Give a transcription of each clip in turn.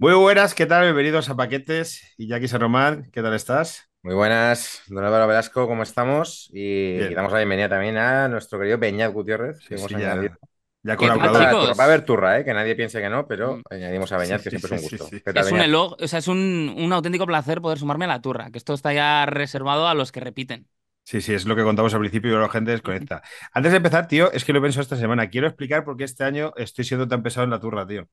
Muy buenas, ¿qué tal? Bienvenidos a Paquetes. Y Jackie Román, ¿qué tal estás? Muy buenas, don Álvaro Velasco, ¿cómo estamos? Y, damos la bienvenida también a nuestro querido Peñat Gutiérrez, que hemos Ya, Va a haber turra, ¿eh? que nadie piense que no, pero mm. añadimos a Beñat, que siempre es un gusto. es un elogio, o sea, es un, auténtico placer poder sumarme a la turra, que esto está ya reservado a los que repiten. Sí, sí, es lo que contamos al principio y la gente desconecta. Antes de empezar, tío, es que lo pienso esta semana. Quiero explicar por qué este año estoy siendo tan pesado en la turra, tío.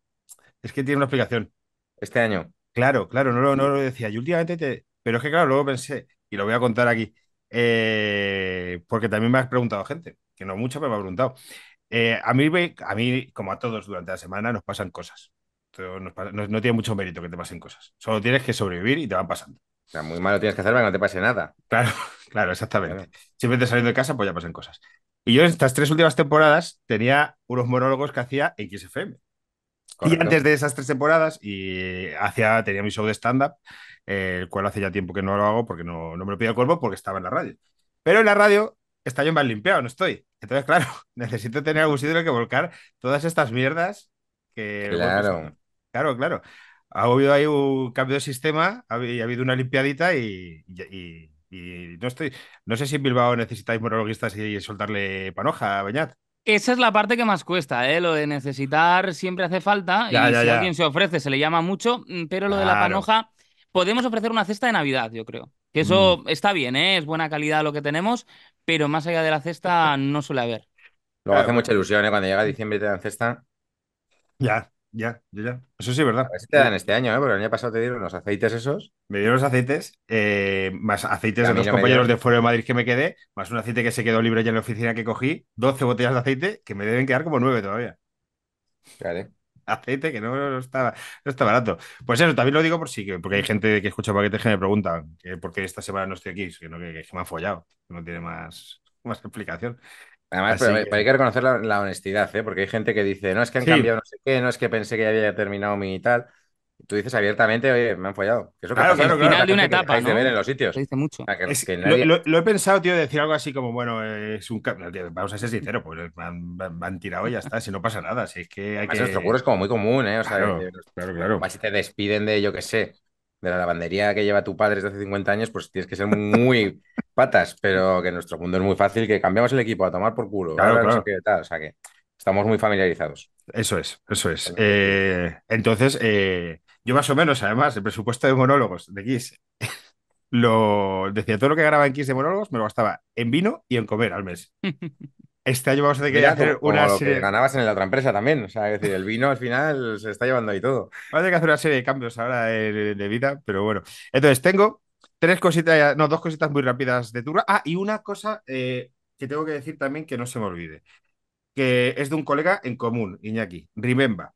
Es que tiene una explicación este año. Claro, claro, no lo, no lo decía. Y últimamente te. Pero es que, claro, luego pensé, y lo voy a contar aquí, eh, porque también me has preguntado gente, que no mucho, pero me ha preguntado. Eh, a, mí, a mí, como a todos durante la semana, nos pasan cosas. no, tiene mucho mérito que te pasen cosas. Solo tienes que sobrevivir y te van pasando. O sea, muy malo tienes que hacer para que no te pase nada. Claro, claro, exactamente. Siempre Simplemente saliendo de casa, pues ya pasan cosas. Y yo en estas tres últimas temporadas tenía unos monólogos que hacía en XFM. Y antes de esas tres temporadas, y hacia, tenía mi show de stand-up, eh, el cual hace ya tiempo que no lo hago porque no, me lo pide el cuerpo porque estaba en la radio. Pero en la radio está yo más limpiado, no estoy. Entonces, claro, necesito tener algún sitio en el que volcar todas estas mierdas que... Claro. claro, claro. Ha habido ahí un cambio de sistema, ha, habido una limpiadita y, no estoy... No sé si en Bilbao necesitáis monologuistas y, soltarle panoja, Beñat. Esa es la parte que más cuesta, ¿eh? lo de necesitar siempre hace falta. y si alguien se ofrece, se le llama mucho, mm, pero lo de la panoja, podemos ofrecer una cesta de Navidad, yo creo. Que eso mm. está bien, ¿eh? es buena calidad lo que tenemos, pero más allá de la cesta no suele haber. Luego hace mucha ilusión, ¿eh? cuando llega diciembre y te dan cesta. Ya. Ya, ya, ya. Eso sí, ¿verdad? A te dan este año, ¿eh? Porque el año pasado te dieron los aceites esos. Me dieron los aceites, eh, más aceites de los compañeros de Fuera de Madrid que me quedé, más un aceite que se quedó libre ya en la oficina que cogí, 12 botellas de aceite, que me deben quedar como 9 todavía. Vale. Aceite que no, está, barato. Pues eso, también lo digo por sí, porque hay gente que escucha paquetes que me preguntan por qué esta semana no estoy aquí, que, que, me han follado, no tiene más, más explicación. Además, pero, hay que reconocer la, honestidad, ¿eh? porque hay gente que dice, no es que han cambiado no sé qué, no es que pensé que ya había terminado mi tal. Tú dices abiertamente, oye, me han follado. Que claro, claro, final de una etapa. ¿no? en los sitios. Dice mucho. Ah, lo, he pensado, tío, decir algo así como, bueno, es un. Vamos a ser sinceros, pues eh, van, han tirado y ya está, si no pasa nada. Si es que hay que. es como muy común, ¿eh? O sea, si te despiden de, yo qué sé, de la lavandería que lleva tu padre desde hace 50 años, pues tienes que ser muy patas, pero que en nuestro mundo es muy fácil, que cambiamos el equipo a tomar por culo. Claro, tal, o sea que estamos muy familiarizados. Eso es, eso es. entonces, eh, eh, yo más o menos, además, el presupuesto de monólogos de Kiss, lo decía, todo lo que grababa en Kiss de monólogos me lo gastaba en vino y en comer al mes. Este año vamos a tener que hacer una serie. ganabas en la otra empresa también. O sea, decir, el vino al final se está llevando ahí todo. Va a tener que hacer una serie de cambios ahora de vida, pero bueno. Entonces, tengo Tres cositas, no, dos cositas muy rápidas de tu... Ah, y una cosa eh, que tengo que decir también que no se me olvide, que es de un colega en común, Iñaki, Rimemba.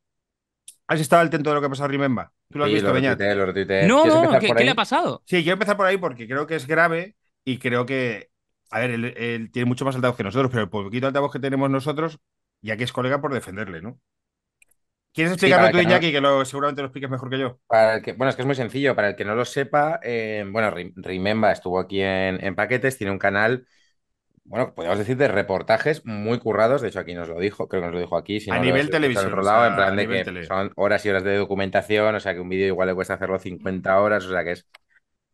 ¿Has estado al tanto de lo que ha pasado Rimemba? ¿Tú lo has visto, lo No, no, ¿qué, le ha pasado? Sí, quiero empezar por ahí porque creo que es grave y creo que, a ver, él, tiene mucho más altavoz que nosotros, pero el poquito altavoz que tenemos nosotros, ya que es colega por defenderle, ¿no? ¿Quieres explicarlo tú, que Iñaki, que lo, seguramente lo expliques mejor que yo? bueno, es que es muy sencillo. Para el que no lo sepa, eh, bueno, Rimemba estuvo aquí en, Paquetes, tiene un canal, bueno, podríamos decir de reportajes muy currados. De hecho, aquí nos lo dijo, creo que nos lo dijo aquí. a nivel televisión. son horas y horas de documentación, o sea, que un vídeo igual le cuesta hacerlo 50 horas, o sea, que es.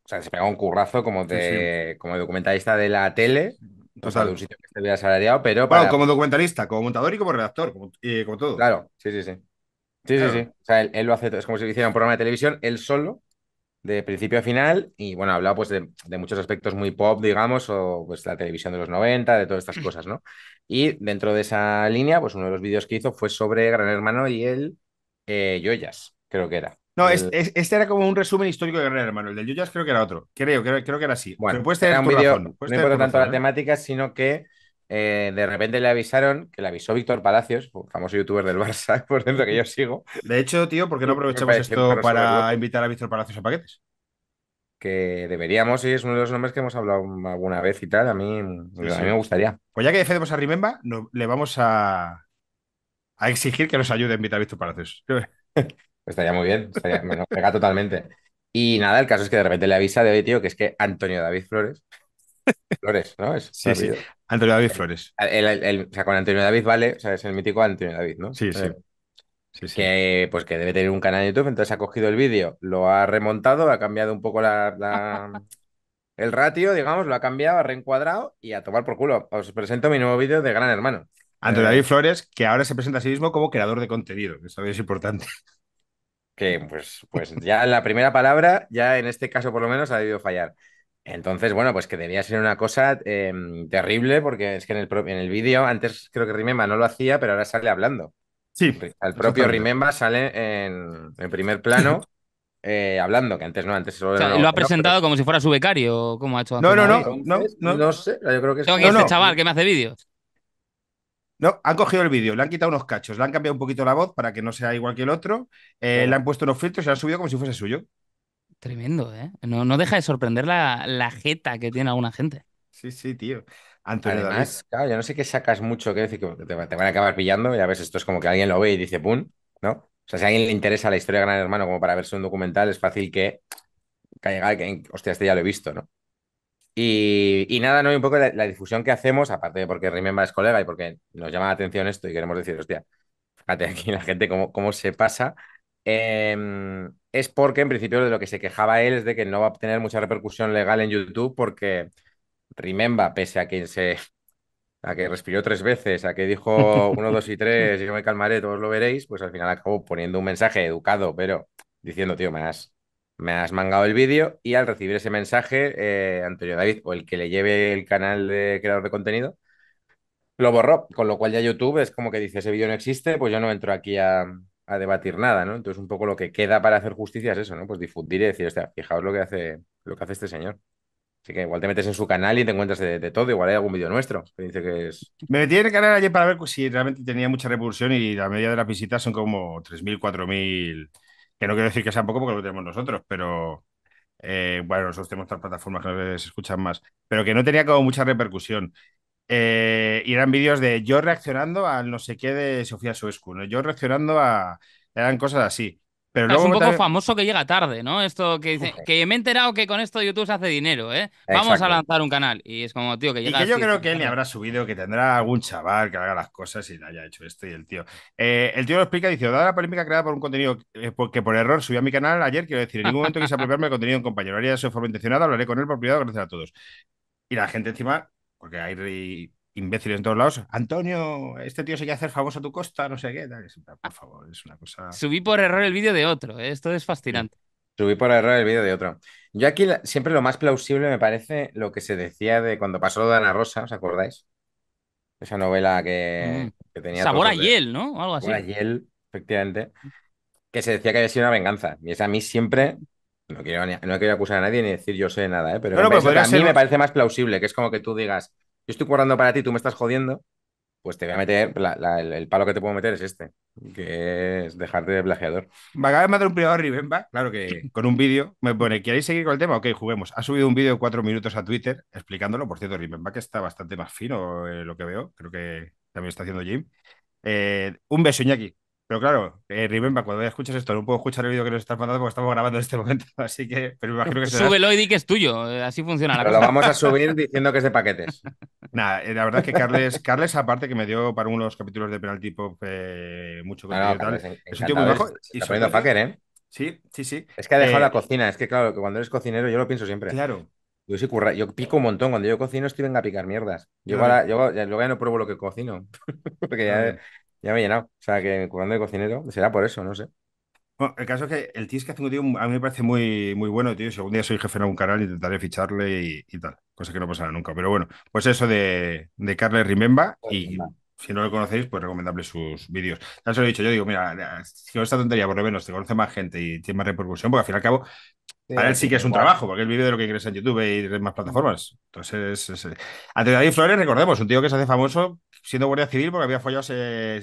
O sea, se pega un currazo como, de, como documentalista de la tele, O de un sitio que esté bien asalariado, pero. Bueno, como documentalista, como montador y como redactor, como, eh, como todo. Claro, sí, sí, sí. Sí, sí, sí. O sea, él, lo hace, es como si hiciera un programa de televisión, él solo, de principio a final, y bueno, hablaba pues de, muchos aspectos muy pop, digamos, o pues la televisión de los 90, de todas estas mm. cosas, ¿no? Y dentro de esa línea, pues uno de los vídeos que hizo fue sobre Gran Hermano y el eh, Yoyas, creo que era. No, es, este era como un resumen histórico de Gran Hermano. El de Yoyas creo que era otro. Creo, creo, que era así. Bueno, pues era un vídeo, no importa tanto la ¿eh? temática, sino que eh, de repente le avisaron, que le avisó Víctor Palacios, famoso youtuber del Barça, por dentro que yo sigo. De hecho, tío, ¿por qué no aprovechamos esto para invitar a Víctor Palacios a paquetes? Que deberíamos, y es uno de los nombres que hemos hablado alguna vez y tal, a mí, a me gustaría. Pues ya que defendemos a Rimemba, le vamos a, exigir que nos ayude a invitar a Víctor Palacios. estaría muy bien, me lo pega totalmente. Y nada, el caso es que de repente le avisa de, hoy, tío, que es que Antonio David Flores Flores, ¿no? sí, sí. Antonio David Flores. El, o sea, con Antonio David vale, o sea, es el mítico Antonio David, ¿no? Sí, eh, sí. Que, pues que debe tener un canal de YouTube, entonces ha cogido el vídeo, lo ha remontado, ha cambiado un poco la, el ratio, digamos, lo ha cambiado, ha reencuadrado y a tomar por culo. Os presento mi nuevo vídeo de Gran Hermano. Antonio eh, David Flores, que ahora se presenta a sí mismo como creador de contenido, que eso es importante. Que pues, pues ya la primera palabra, ya en este caso por lo menos, ha debido fallar. Entonces, bueno, pues que debía ser una cosa em, terrible, porque es que en el, en vídeo, antes creo que Rimemba no lo hacía, pero ahora sale hablando. Sí. Al propio Rimemba sale en, primer plano. Eh, hablando, que antes no, antes solo ¿Lo ha presentado como si fuera su becario? como ha hecho? No, no, no, no, no, no. sé, yo creo que es... Tengo que este chaval que me hace vídeos. No, han cogido el vídeo, le han quitado unos cachos, le han cambiado un poquito la voz para que no sea igual que el otro, eh, le han puesto unos filtros y lo han subido como si fuese suyo. Tremendo, ¿eh? No, no deja de sorprender la, jeta que tiene alguna gente. Sí, sí, tío. Antonio Además, claro, yo no sé qué sacas mucho, que decir que te, van a acabar pillando, ya ves, esto es como que alguien lo ve y dice, ¡pum! ¿No? O sea, si a alguien le interesa la historia de Gran Hermano como para verse un documental, es fácil que caiga, que, hostia, este ya lo he visto, ¿no? Y, nada, ¿no? hay un poco la, la, difusión que hacemos, aparte de porque Rimemba es colega y porque nos llama la atención esto y queremos decir, hostia, fíjate aquí la gente cómo, cómo se pasa. Eh, es porque en principio de lo que se quejaba él es de que no va a tener mucha repercusión legal en YouTube porque Rememba, pese a que se a que respiró tres veces, a que dijo uno, dos y tres, y yo me calmaré, todos lo veréis, pues al final acabó poniendo un mensaje educado, pero diciendo, tío, me has, me has mangado el vídeo. Y al recibir ese mensaje, eh, Antonio David, o el que le lleve el canal de creador de contenido, lo borró, con lo cual ya YouTube es como que dice, ese vídeo no existe, pues yo no entro aquí a, a debatir nada, ¿no? Entonces, un poco lo que queda para hacer justicia es eso, ¿no? Pues difundir y decir, sea, fijaos lo que hace, lo que hace este señor. Así que igual te metes en su canal y te encuentras de, todo. Igual hay algún vídeo nuestro que dice que es. Me metí en el canal ayer para ver si realmente tenía mucha repercusión y la media de las visitas son como 3.000, 4.000. Que no quiero decir que sea poco porque lo tenemos nosotros, pero. Eh, bueno, nosotros tenemos otras plataformas que no les escuchan más, pero que no tenía como mucha repercusión. Eh, y eran vídeos de yo reaccionando al no sé qué de Sofía Suescu, yo reaccionando a. Eran cosas así. Pero luego es un poco famoso que llega tarde, ¿no? Esto que dice, que me he enterado que con esto YouTube se hace dinero, ¿eh? Vamos a lanzar un canal. Y es como, tío, que llega. que yo creo que él ni habrá subido, que tendrá algún chaval que haga las cosas y haya hecho esto. Y el tío. Eh, el tío lo explica, dice: Dada la polémica creada por un contenido eh, que por error subió a mi canal ayer, quiero decir, en ningún momento quise apropiarme el contenido de un compañero. su forma intencionada, hablaré con él por privado, gracias a todos. Y la gente encima porque hay imbéciles en todos lados. Antonio, este tío se quiere hacer famoso a tu costa, no sé qué. Por favor, es una cosa. Subí por error el vídeo de otro, ¿eh? esto es fascinante. Subí por error el vídeo de otro. Yo aquí siempre lo más plausible me parece lo que se decía de cuando pasó lo de Ana Rosa, ¿os acordáis? Esa novela que, mm. tenía. Sabor a hiel, ¿no? algo así. Sabor a hiel, efectivamente. Que se decía que había sido una venganza. Y es a mí siempre no quiero, no quiero acusar a nadie ni decir yo sé nada, ¿eh? pero, pues a mí me parece más plausible, que es como que tú digas, yo estoy currando para ti, tú me estás jodiendo, pues te voy a meter, el, palo que te puedo meter es este, que es dejarte de plagiador. Me acaba de mandar un privado Rivenba, claro que con un vídeo, me pone, ¿queréis seguir con el tema? Ok, juguemos. Ha subido un vídeo de cuatro minutos a Twitter explicándolo, por cierto, Rivenba que está bastante más fino eh, lo que veo, creo que también está haciendo Jim. Eh, un beso, Iñaki. Pero claro, eh, cuando ya escuches esto, no puedo escuchar el vídeo que nos estás mandando porque estamos grabando en este momento, así que, pero me que Súbelo y di que es tuyo, eh, así funciona la pero lo vamos a subir diciendo que es de paquetes. Nada, eh, la verdad es que Carles, Carles aparte que me dio para unos capítulos de Penalty Pop eh, mucho contenido es un tío muy bajo. Y está packer, ¿eh? Sí, sí, sí. Es que ha dejado la cocina, es que claro, cuando eres cocinero yo lo pienso siempre. Claro. Yo sí curra, yo pico un montón. Cuando yo cocino estoy venga a picar mierdas. Yo, ahora, yo, ya, ya no pruebo lo que cocino. porque ya, ya me he llenado. O sea, que curando de cocinero, será por eso, no sé. el caso es que el tío que hace un tío, a mí me parece muy, muy bueno, tío. Si día soy jefe en un canal, intentaré ficharle y, tal. Cosa que no pasará nunca. Pero bueno, pues eso de, de Carles Rimemba. Y si no lo conocéis, pues recomendable sus vídeos. Ya se lo he dicho, yo digo, mira, si con esta tontería por lo menos te conoce más gente y tiene más repercusión, porque al fin y al cabo para él sí que es un trabajo, porque él vive de lo que ingresa en YouTube y en más plataformas. Entonces, es, eh. David Flores, recordemos, un tío que se hace famoso siendo guardia civil porque había follado eh,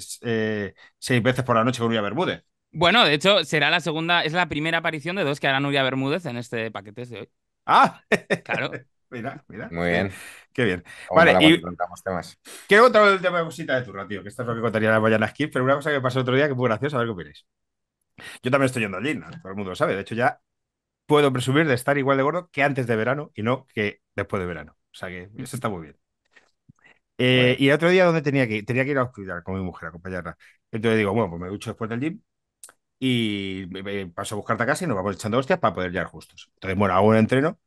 seis, veces por la noche con Nuria Bermúdez. Bueno, de hecho, será la segunda, es la primera aparición de dos que hará Nuria Bermúdez en este paquete de hoy. ¡Ah! Claro. mira, mira. Muy bien. Qué bien. vale, y temas. quiero contar el tema de cosita de turra, tío, que esto es lo que contaría la mañana Skip, pero una cosa que pasó otro día que fue graciosa, a ver qué opináis. Yo también estoy yendo al todo el mundo lo sabe. De hecho, ya puedo presumir de estar igual de gordo que antes de verano y no que después de verano. O sea que mm. eso está muy eh, bien. Y el otro día, ¿dónde tenía que ir? Tenía que ir a hospital con mi mujer, a acompañarla. Entonces digo, bueno, pues me ducho después del gym y paso a buscarte a casa y nos vamos echando hostias para poder llegar justos. Entonces, bueno, hago un entreno,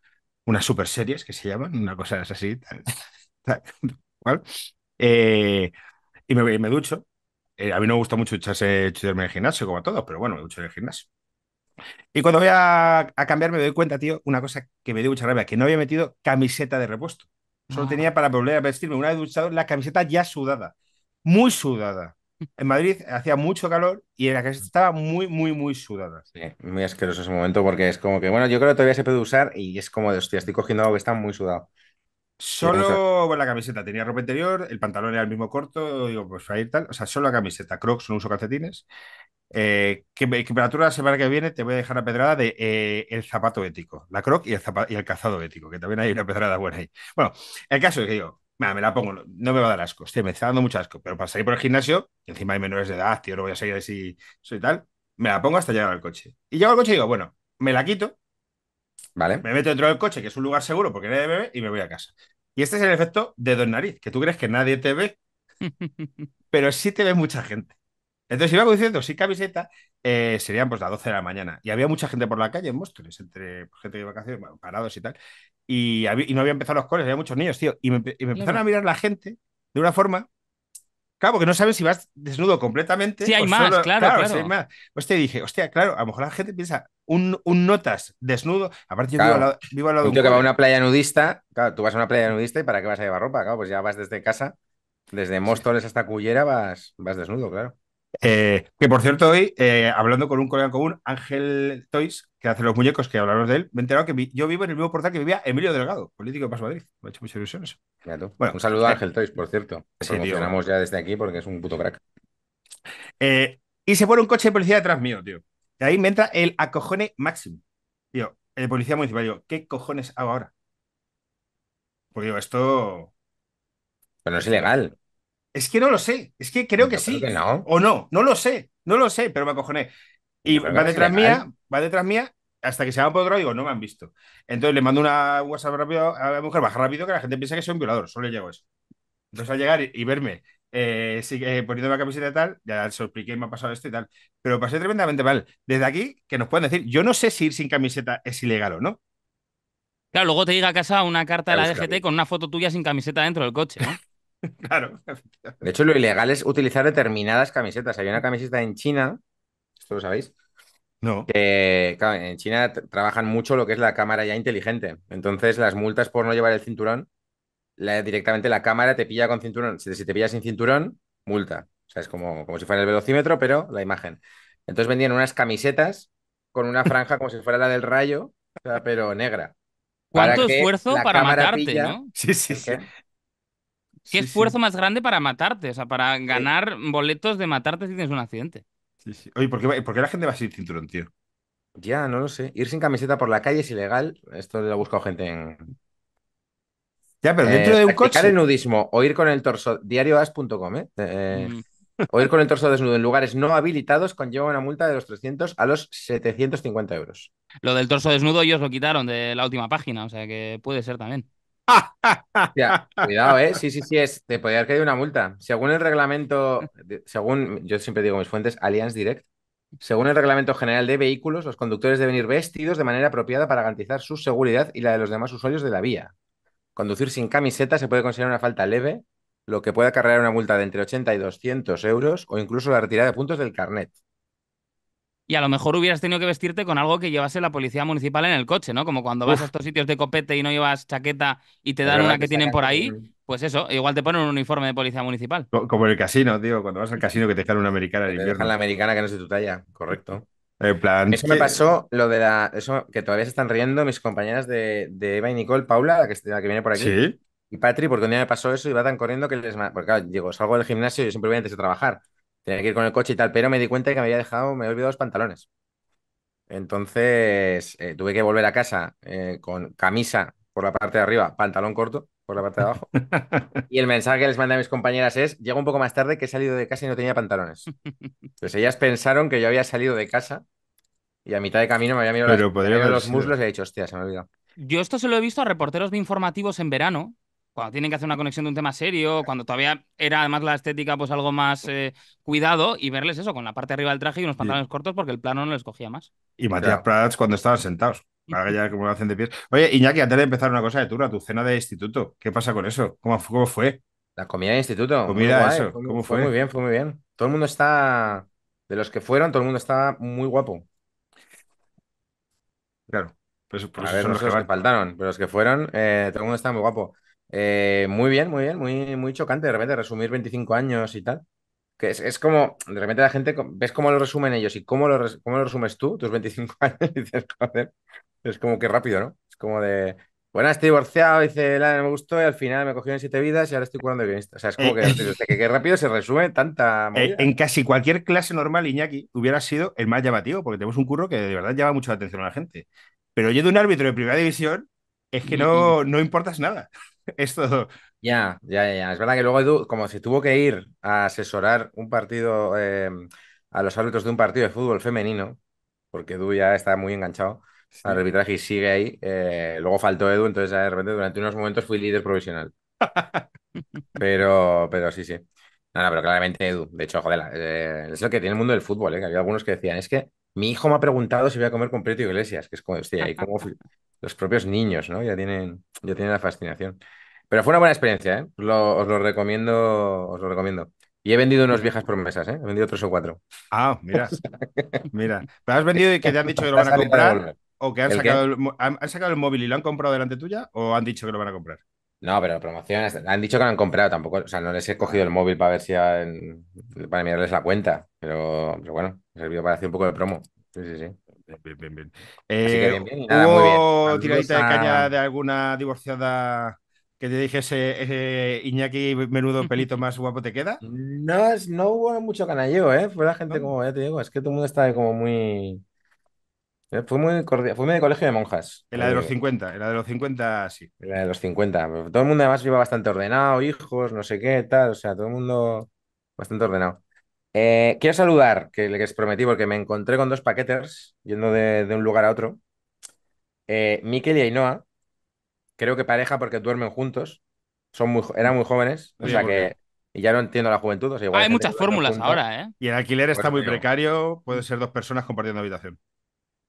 unas super series que se llaman, una cosa así, tal, eh, y me, ducho. Eh, a mí no me gusta mucho echarse, echarme en el gimnasio, como a todos, pero bueno, me ducho en el gimnasio. Y cuando voy a, cambiar me doy cuenta, tío, una cosa que me dio mucha rabia, que no había metido camiseta de repuesto. Solo ah. tenía para volver a vestirme. Una vez duchado, la camiseta ya sudada, muy sudada. En Madrid hacía mucho calor y en la camiseta mm. estaba muy, muy, muy sudada. Sí, muy asqueroso ese momento porque es como que, bueno, yo creo que todavía se puede usar y es como de, hostia, estoy cogiendo algo que está muy sudado. Solo la camiseta, tenía ropa interior, el pantalón era el mismo corto, digo, pues ir tal. O sea, solo la camiseta, crocs, no uso calcetines. Eh, ¿qué, temperatura la semana que viene te voy a dejar la pedrada de eh, el zapato ético, la croc y el, y el cazado ético, que también hay una pedrada buena ahí. Bueno, el caso es que digo, me la pongo, no me va a dar asco, estoy me está dando mucho asco, pero para salir por el gimnasio, encima hay menores de edad, tío, no voy a salir así, soy tal, me la pongo hasta llegar al coche. Y llego al coche y digo, bueno, me la quito, ¿Vale? Me meto dentro del coche, que es un lugar seguro porque nadie me ve, y me voy a casa. Y este es el efecto de dos Nariz, que tú crees que nadie te ve, pero sí te ve mucha gente. Entonces iba conduciendo sin camiseta, eh, serían pues las 12 de la mañana. Y había mucha gente por la calle en Móstoles, entre gente de vacaciones, parados y tal. Y, no había empezado los coles, había muchos niños, tío. Y me, empezaron a mirar la gente de una forma Claro, porque no sabes si vas desnudo completamente. Sí, hay más, claro, claro. claro. Hostia, dije, hostia, claro, a lo mejor la gente piensa, un, notas desnudo, aparte yo vivo, al de que va a una playa nudista, claro, tú vas a una playa nudista y ¿para qué vas a llevar ropa? Claro, pues ya vas desde casa, desde Móstoles hasta Cullera vas, vas desnudo, claro. Eh, que por cierto, hoy, eh, hablando con un colega común, Ángel Toys, que hace los muñecos, que hablamos de él, me he enterado que yo vivo en el mismo portal que vivía Emilio Delgado, político de Paso Madrid. Me ha hecho muchas ilusiones. Bueno, un saludo a eh, Ángel Toys, por cierto. Sí, ya desde aquí porque es un puto crack. y se pone un coche de policía detrás mío, tío. Y ahí me entra el acojone máximo. Tío, el policía municipal, digo, ¿qué cojones hago ahora? Porque esto. Pero no es ilegal. Es que no lo sé, es que creo pues que sí. O no, no lo sé, no lo sé, pero me acojoné. Y va detrás mía, va detrás mía, hasta que se va por otro digo, no me han visto. Entonces le mando una WhatsApp rápido a la mujer, baja rápido, que la gente piensa que soy un violador, solo le llego eso. Entonces al llegar y, verme eh, eh poniéndome la camiseta y tal, ya se expliqué me ha pasado esto y tal, pero pasé tremendamente mal. Desde aquí, que nos pueden decir, yo no sé si ir sin camiseta es ilegal o no. Claro, luego te llega a casa una carta de la DGT con una foto tuya sin camiseta dentro del coche, ¿no? Claro. De hecho, lo ilegal es utilizar determinadas camisetas. hay una camiseta en China, esto lo sabéis, no. Que, en China trabajan mucho lo que es la cámara ya inteligente. Entonces, las multas por no llevar el cinturón, directamente la cámara te pilla con cinturón. Si, te pillas sin cinturón, multa. O sea, es como, como si fuera el velocímetro, pero la imagen. Entonces vendían unas camisetas con una franja como si fuera la del rayo, pero negra. ¿Cuánto esfuerzo para matarte, ¿no? Sí, sí, sí. Qué esfuerzo más grande para matarte, o sea, para eh. ganar boletos de matarte si tienes un accidente. Oye, ¿por qué, ¿por qué, la gente va a sin cinturón, tío? Ya, no lo sé. Ir sin camiseta por la calle es ilegal. Esto lo ha buscado gente en. Ya, pero dentro eh, de un coche. el nudismo o ir con el torso. Diarioas.com, ¿eh? eh mm. O ir con el torso desnudo en lugares no habilitados conlleva una multa de los 300 a los 750 euros. Lo del torso desnudo ellos lo quitaron de la última página, o sea que puede ser también. Ya, cuidado, ¿eh? Sí, sí, sí, es, te podría haber caído una multa. Según el reglamento, según, yo siempre digo mis fuentes, Allianz Direct, según el reglamento general de vehículos, los conductores deben ir vestidos de manera apropiada para garantizar su seguridad y la de los demás usuarios de la vía. Conducir sin camiseta se puede considerar una falta leve, lo que puede acarrear una multa de entre 80 y 200 euros o incluso la retirada de puntos del carnet y a lo mejor hubieras tenido que vestirte con algo que llevase la policía municipal en el coche, ¿no? Como cuando vas a estos sitios de copete y no llevas chaqueta y te dan una que, tienen por ahí, pues eso, igual te ponen un uniforme de policía municipal. Como en el casino, tío, cuando vas al casino que te dejan una americana. Te dejan la americana que no es de tu talla, correcto. eso me pasó lo de la. Eso que todavía se están riendo mis compañeras de, Eva y Nicole, Paula, la que, que viene por aquí. Sí. Y Patri, porque un día me pasó eso y va tan corriendo que les. Porque claro, llego, salgo del gimnasio y yo siempre voy antes de trabajar tenía que ir con el coche y tal, pero me di cuenta que me había dejado, me había olvidado los pantalones. Entonces eh, tuve que volver a casa eh, con camisa por la parte de arriba, pantalón corto por la parte de abajo. y el mensaje que les mandé a mis compañeras es, llego un poco más tarde que he salido de casa y no tenía pantalones. Pues ellas pensaron que yo había salido de casa y a mitad de camino me había mirado, los muslos y he dicho, hostia, se me ha Yo esto se lo he visto a reporteros de informativos en verano cuando tienen que hacer una conexión de un tema serio, cuando todavía era además la estética pues algo más eh, cuidado y verles eso, con la parte arriba del traje y unos pantalones cortos porque el plano no les cogía más. Y Matías Prats cuando estaban sentados, para ya como lo hacen de Oye, Iñaki, antes de empezar una cosa de Tura, tu cena de instituto, ¿qué pasa con eso? ¿Cómo, cómo fue? La comida de instituto. Comida, pues ¿cómo fue? Muy bien, fue muy bien. Todo el mundo está, de los que fueron, todo el mundo está muy guapo. Claro. Pues, pues a ver, los que, faltaron, pero los que fueron, eh, todo el mundo está muy guapo. Eh, muy bien, muy bien, muy, muy chocante de repente resumir 25 años y tal. Que es, como, de repente la gente, ves cómo lo resumen ellos y cómo lo, lo resumes tú, tus 25 años, es como que rápido, ¿no? Es como de, bueno, estoy divorciado, dice, me gustó y al final me cogieron siete vidas y ahora estoy curando bien, O sea, es como eh, eh. que, rápido se resume tanta. En casi cualquier clase normal, Iñaki hubiera sido el más llamativo, porque tenemos un curro que de verdad llama mucho la atención a la gente. Pero yo de un árbitro de primera división es que no, no importas nada. es todo. Ya, ya, ya. Es verdad que luego Edu, como si tuvo que ir a asesorar un partido, em, a los árbitros de un partido de fútbol femenino, porque Edu ya está muy enganchado al arbitraje y sigue ahí. Eh, luego faltó Edu, entonces de repente durante unos momentos fui líder provisional. pero, pero sí, sí. No, pero claramente Edu. De hecho, joder, eh, es lo que tiene el mundo del fútbol, ¿eh? Que había algunos que decían, es que mi hijo me ha preguntado si voy a comer con Iglesias, que es como, y como los propios niños, ¿no? Ya tienen, ya tienen la fascinación. Pero fue una buena experiencia, ¿eh? os lo recomiendo, os lo recomiendo. Y he vendido unas viejas promesas, ¿eh? He vendido tres o cuatro. Ah, mira. mira. ¿Pero has vendido y que te han dicho que lo van a comprar? ¿O que sacado, han sacado el móvil y lo han comprado delante tuya? ¿O han dicho que lo van a comprar? No, pero promociones. Han dicho que lo han comprado tampoco. O sea, no les he cogido el móvil para ver si para mirarles la cuenta. Pero, pero bueno, servido para hacer un poco de promo. Sí, sí, sí. Bien, bien, ¿Hubo tiradita de caña de alguna divorciada que te dijese, eh, eh, Iñaki menudo pelito más guapo te queda? No, no hubo mucho canalleo, ¿eh? Fue la gente como, ya te digo, es que todo el mundo está como muy eh, fue muy de fue colegio de monjas. En la de los 50, eh, en la de los 50, sí. En la de los 50. Todo el mundo además iba bastante ordenado, hijos, no sé qué, tal. O sea, todo el mundo bastante ordenado. Eh, quiero saludar, que les prometí, porque me encontré con dos paqueters yendo de, un lugar a otro. Miquel y Ainoa creo que pareja porque duermen juntos. Son muy, eran muy jóvenes, o sea que y ya no entiendo la juventud. Ah, hay muchas fórmulas ahora, ¿eh? Y el alquiler está muy precario, puede ser dos personas compartiendo habitación.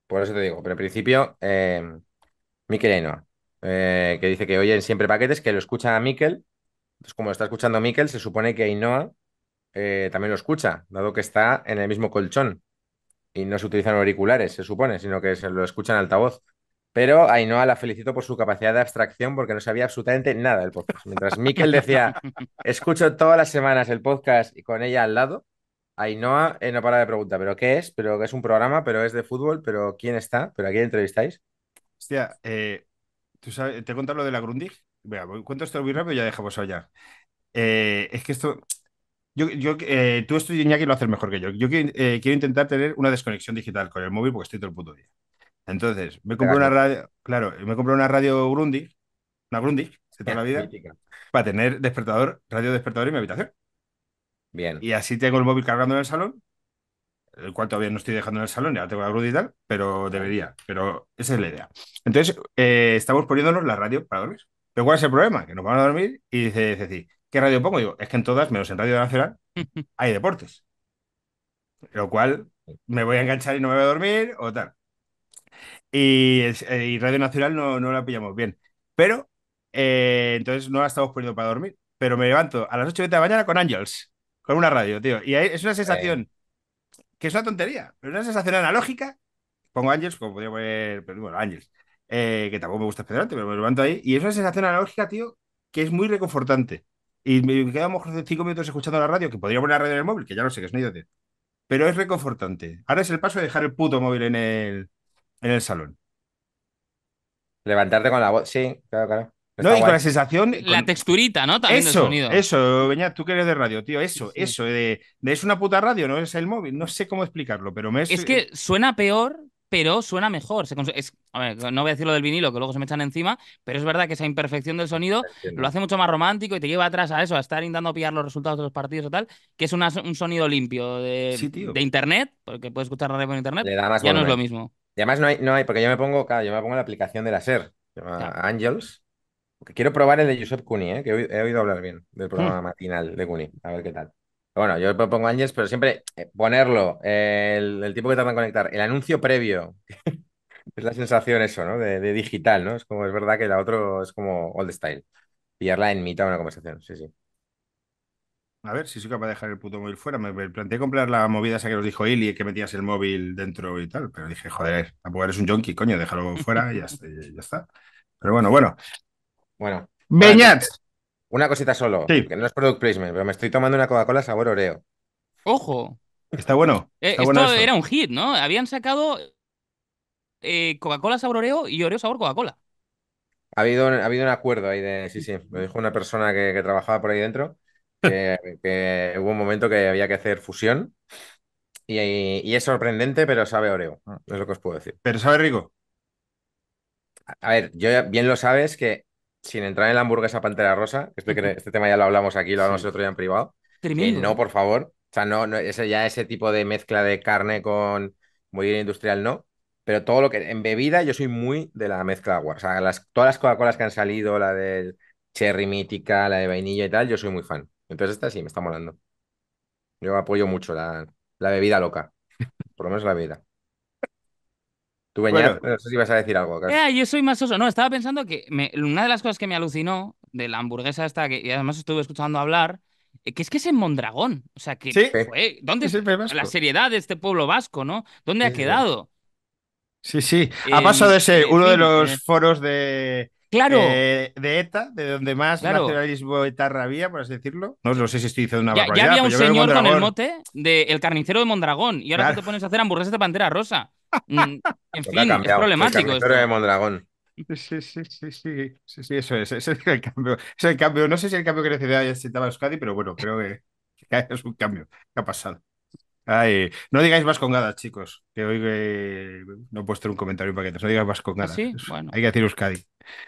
Por eso te digo, pero en principio, eh, Mikel Miquel Ainhoa, eh, que dice que oyen siempre paquetes, que lo escucha a Mikel, Entonces, como está escuchando Mikel, se supone que Ainhoa eh, también lo escucha, dado que está en el mismo colchón y no se utilizan auriculares, se supone, sino que se lo escuchan altavoz. Pero Ainoa la felicito por su capacidad de abstracción porque no sabía absolutamente nada del podcast. Mientras Miquel decía, escucho todas las semanas el podcast y con ella al lado, Ainhoa eh, no para de pregunta, ¿pero qué es? ¿Pero qué es un programa? ¿Pero es de fútbol? ¿Pero quién está? ¿Pero a quién entrevistáis? Hostia, eh, ¿tú ¿te he contado lo de la Grundig? Vea, cuento esto muy rápido y ya dejamos allá. Eh, es que esto. Yo, yo eh, tú, esto, Iñaki, lo haces mejor que yo. Yo quiero intentar tener una desconexión digital con el móvil porque estoy todo el puto día. Entonces, me compré una radio. Claro, me compré una radio Grundig, una Grundig, de toda la vida, para tener despertador, radio despertador en mi habitación. Y así tengo el móvil cargando en el salón, el cual todavía no estoy dejando en el salón, ya tengo la grúa y tal, pero debería. Pero esa es la idea. Entonces, eh, estamos poniéndonos la radio para dormir. Pero ¿cuál es el problema? Que nos van a dormir y dice sí ¿qué radio pongo? Digo, es que en todas, menos en Radio Nacional, hay deportes. Lo cual me voy a enganchar y no me voy a dormir o tal. Y, eh, Radio Nacional no, no la pillamos bien. Pero eh, entonces no la estamos poniendo para dormir. Pero me levanto a las 8 de la mañana con Angels. Con una radio, tío. Y es una sensación que es una tontería, pero es una sensación analógica. Pongo Ángels, como podría poner, pero bueno, Ángels, eh, que tampoco me gusta especialmente, pero me levanto ahí. Y es una sensación analógica, tío, que es muy reconfortante. Y me quedo mejor cinco minutos escuchando la radio, que podría poner la radio en el móvil, que ya no sé, que es una idiote. Pero es reconfortante. Ahora es el paso de dejar el puto móvil en el, en el salón. Levantarte con la voz, sí, claro, claro. No, y con la sensación. La texturita, ¿no? También eso, sonido. Eso, tú que eres de radio, tío. Eso, eso. es una puta radio, no es el móvil. No sé cómo explicarlo, pero me. Es, es que suena peor, pero suena mejor. Se no voy a decir lo del vinilo, que luego se me echan encima, pero es verdad que esa imperfección del sonido lo hace mucho más romántico y te lleva atrás a eso, a estar intentando pillar los resultados de los partidos o tal, que es un sonido limpio de, de internet, porque puedes escuchar radio por internet. ya no es lo mismo. Y además no hay, no hay, porque yo me pongo, claro, yo me pongo la aplicación de la SER, se Angels quiero probar el de Josep Cuni, eh, que he, oído hablar bien del hmm. programa matinal de Cuni, a ver qué tal. bueno, yo pongo Ángels, pero siempre eh, ponerlo, el, tipo que tarda en conectar, el anuncio previo. es la sensación eso, ¿no? De, digital, ¿no? Es como, es verdad que la otra es como old style. Pillarla en mitad de una conversación, sí, sí. A ver, si soy capaz de dejar el puto móvil fuera. Me planteé comprar la movida esa que nos dijo Ili, que metías el móvil dentro y tal, pero dije, joder, tampoco eres un junkie, coño, déjalo fuera y ya está. Pero bueno, bueno, bueno. Una cosita solo, que no es product placement, pero me estoy tomando una Coca-Cola sabor Oreo. Ojo. Está bueno. Eh, esto era un hit, ¿no? Habían sacado eh, Coca-Cola sabor Oreo y Oreo sabor Coca-Cola. Ha habido, ha habido un acuerdo ahí de. Sí, sí. Me dijo una persona que, trabajaba por ahí dentro. Que, hubo un momento que había que hacer fusión. Y, es sorprendente, pero sabe Oreo. Es lo que os puedo decir. Pero sabe rico. A ver, yo bien lo sabes que sin entrar en la hamburguesa Pantera Rosa, este, este tema ya lo hablamos aquí, lo hablamos el otro día en privado. no, ¿eh? por favor. O sea, no, no, ese, ya ese tipo de mezcla de carne con bien industrial no. Pero todo lo que. En bebida, yo soy muy de la mezcla agua. O sea, todas las Coca-Colas que han salido, la del cherry mítica, la de vainilla y tal, yo soy muy fan. Entonces, esta sí, me está molando. Yo apoyo mucho la, la bebida loca. Por lo menos la bebida no sé si vas a decir algo. Eh, yo soy más oso. No, estaba pensando que una de las cosas que me alucinó de la hamburguesa esta, que y además estuve escuchando hablar, eh, que es que es en Mondragón. O sea, que fue, ¿dónde la seriedad de este pueblo vasco, no? ¿Dónde ha quedado? Sí, sí. A eh, paso de ese uno de los foros de, Claro. Eh, de ETA, de donde más claro. nacionalismo etarra había, por así decirlo. No lo sé si estoy diciendo una ya, Ya había un señor con el mote de El carnicero de Mondragón y ahora te pones a hacer hamburguesas de pantera rosa. Mm, en pues fin, es problemático. El carnicero de Mondragón. Sí, sí, sí, sí, sí, sí, eso es, ese es el cambio. Es el cambio. No sé si el cambio que necesitaba Euskadi, pero bueno, creo que es un cambio que ha pasado. Ay, no digáis vascongadas, chicos, que hoy eh, no he puesto un comentario en paquetes, no digáis vascongadas. ¿Ah, sí? bueno. Hay que decir Euskadi.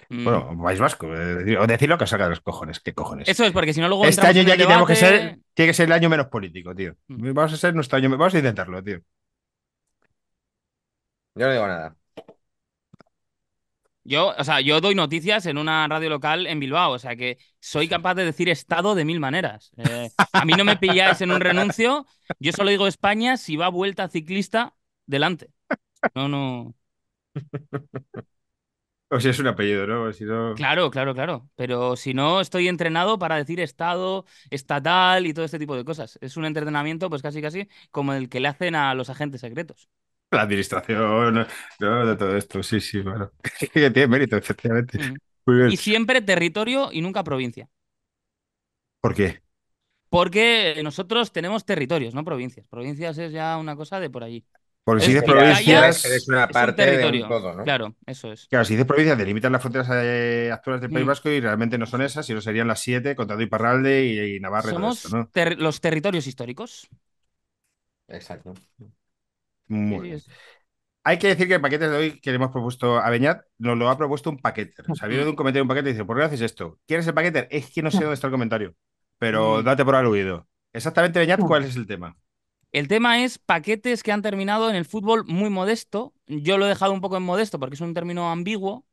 Mm. Bueno, vais vasco, eh, o decirlo que salga de los cojones, qué cojones. Eso es porque si no luego Este año ya que tenemos que ser, tiene que ser el año menos político, tío. Mm. Vamos a ser nuestro año, vamos a intentarlo, tío. Yo no digo nada. Yo, o sea, yo doy noticias en una radio local en Bilbao, o sea que soy capaz de decir estado de mil maneras. Eh, a mí no me pilláis en un renuncio, yo solo digo España si va vuelta ciclista delante. No, no. O si es un apellido, ¿no? Claro, claro, claro. Pero si no, estoy entrenado para decir estado, estatal y todo este tipo de cosas. Es un entrenamiento, pues casi casi, como el que le hacen a los agentes secretos. La administración, de todo esto, sí, sí, bueno. tiene mérito, efectivamente. Y siempre territorio y nunca provincia. ¿Por qué? Porque nosotros tenemos territorios, no provincias. Provincias es ya una cosa de por allí. Porque si dices provincias, es una parte de Claro, eso es. Claro, si dices provincias, delimitan las fronteras eh, actuales del País mm. Vasco y realmente no son esas, sino serían las siete, Contado y y, y Navarra. Somos los territorios históricos. Exacto. Muy bien. Hay que decir que el paquetes de hoy que le hemos propuesto a Beñat, nos lo ha propuesto un paquete O sea, viene de un comentario un paquete y dice, ¿por qué haces esto? ¿Quieres el paquete? Es que no sé dónde está el comentario, pero mm. date por aludido. Exactamente, Beñat, ¿cuál es el tema? El tema es paquetes que han terminado en el fútbol muy modesto. Yo lo he dejado un poco en modesto porque es un término ambiguo,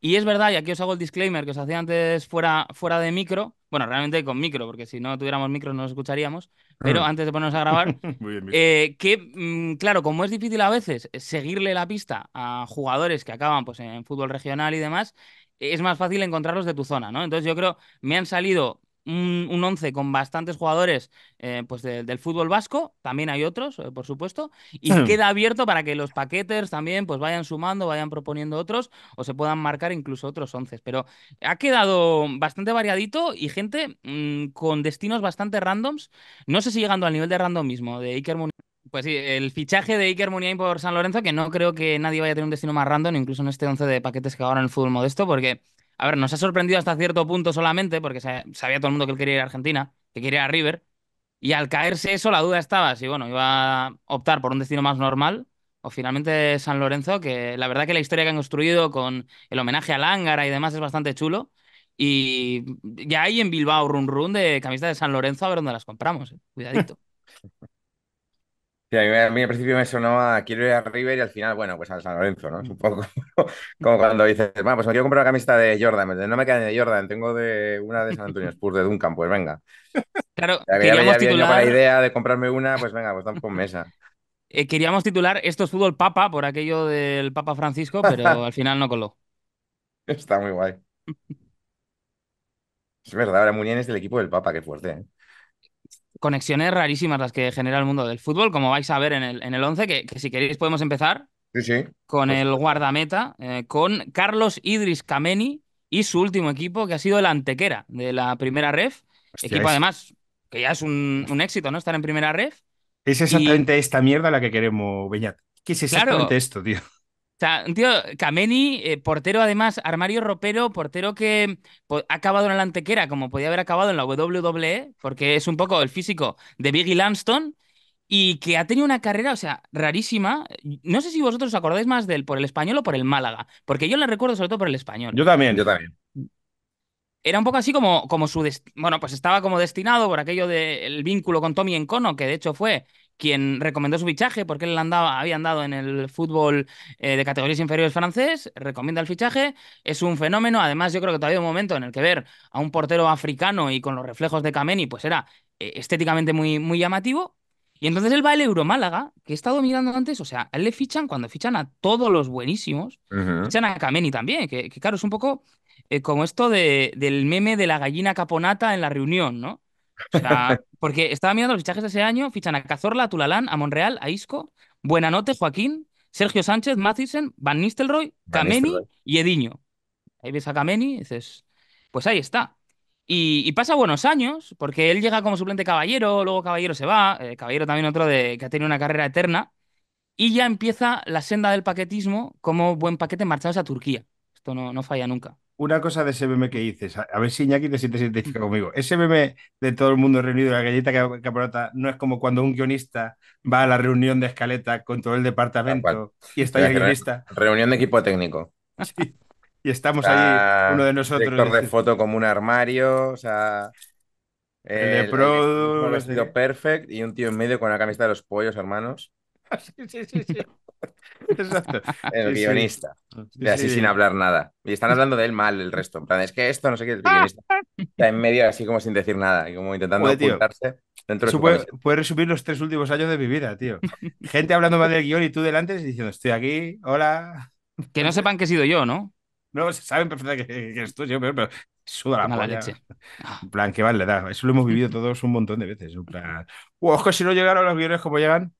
y es verdad, y aquí os hago el disclaimer que os hacía antes fuera, fuera de micro, bueno, realmente con micro, porque si no tuviéramos micro no nos escucharíamos, pero ah. antes de ponernos a grabar, eh, que mm, claro, como es difícil a veces seguirle la pista a jugadores que acaban pues, en fútbol regional y demás, es más fácil encontrarlos de tu zona, ¿no? Entonces yo creo, me han salido un, once con bastantes jugadores eh, pues del fútbol vasco, también hay otros, eh, por supuesto, y queda abierto para que los paquetes también pues vayan sumando, vayan proponiendo otros o se puedan marcar incluso otros once. Pero ha quedado bastante variadito y gente mm, con destinos bastante randoms, no sé si llegando al nivel de randomismo de Iker pues sí, el fichaje de Iker Muniain por San Lorenzo, que no creo que nadie vaya a tener un destino más random, incluso en este 11 de paquetes que ahora en el fútbol modesto, porque a ver, nos ha sorprendido hasta cierto punto solamente, porque sabía todo el mundo que él quería ir a Argentina, que quería ir a River. Y al caerse eso, la duda estaba si, bueno, iba a optar por un destino más normal o finalmente San Lorenzo, que la verdad que la historia que han construido con el homenaje a Lángara y demás es bastante chulo. Y ya hay en Bilbao run run de camisetas de San Lorenzo, a ver dónde las compramos. Eh, cuidadito. a, mí, a, al principio me sonó quiero ir a River y al final, bueno, pues al San Lorenzo, ¿no? Es un poco como cuando dices, bueno, pues me quiero comprar una camiseta de Jordan, no me caen de Jordan, tengo de una de San Antonio Spurs de Duncan, pues venga. Claro, la idea de comprarme una, pues venga, pues tampoco mesa. Eh, queríamos titular Esto es el Papa por aquello del Papa Francisco, pero al final no coló. Está muy guay. es verdad, ahora Muñén es del equipo del Papa, qué fuerte, ¿eh? conexiones rarísimas las que genera el mundo del fútbol, como vais a ver en el, en el 11, que, si queréis podemos empezar con pues el guardameta, eh, con Carlos Idris Kameni y su último equipo, que ha sido el Antequera de la primera ref. equipo además que ya es un, éxito, ¿no? Estar en primera ref. Es exactamente esta mierda la que queremos, Beñat. ¿Qué es exactamente esto, tío? O sea, un tío, Kameni, eh, portero además, armario ropero, portero que ha acabado en la antequera, como podía haber acabado en la WWE, porque es un poco el físico de Biggie Lanston, y que ha tenido una carrera, o sea, rarísima. No sé si vosotros os acordáis más del por el español o por el Málaga, porque yo le recuerdo sobre todo por el español. Yo también, yo también. Era un poco así como, como su... Bueno, pues estaba como destinado por aquello del vínculo con Tommy Encono, que de hecho fue quien recomendó su fichaje porque él andaba, había andado en el fútbol eh, de categorías inferiores francés, recomienda el fichaje, es un fenómeno, además yo creo que todavía hay un momento en el que ver a un portero africano y con los reflejos de Kameni pues era eh, estéticamente muy, muy llamativo, y entonces él va al Málaga que he estado mirando antes, o sea, él le fichan cuando fichan a todos los buenísimos, fichan a Kameni también, que, claro, es un poco eh, como esto de, del meme de la gallina caponata en la reunión, ¿no? porque estaba mirando los fichajes de ese año, fichan a Cazorla, a Tulalán, a Monreal, a Isco, Buenanote, Joaquín, Sergio Sánchez, Mathisen, Van Nistelrooy, Cameni y Ediño. Ahí ves a Cameni y dices, pues ahí está. Y, pasa buenos años, porque él llega como suplente caballero, luego caballero se va, eh, caballero también otro de, que ha tenido una carrera eterna, y ya empieza la senda del paquetismo como buen paquete marchados a Turquía. Esto no, no falla nunca una cosa de ese meme que dices, a, ver si Iñaki te sientes científico mm. conmigo. Ese meme de todo el mundo reunido, la galleta caporata, no es como cuando un guionista va a la reunión de escaleta con todo el departamento y está ahí guionista. Reunión de equipo técnico. Sí. Y estamos ahí, uno de nosotros. Director de foto como un armario, o sea. El, pro. Un vestido perfect y un tío en medio con la camiseta de los pollos, hermanos. sí, sí. sí. Exacto. El guionista. así sin hablar nada. Y están hablando de él mal el resto. En plan, es que esto no sé qué el guionista. Está en medio así como sin decir nada y como intentando ocultarse dentro puede, resumir los tres últimos años de mi vida, tío. Gente hablando mal del guión y tú delante diciendo, estoy aquí, hola. Que no sepan que he sido yo, ¿no? No, saben perfectamente que, estoy yo, pero, suda la, mala leche. En plan, que vale, da. Eso lo hemos vivido todos un montón de veces. ojo si no llegaron los guiones como llegan,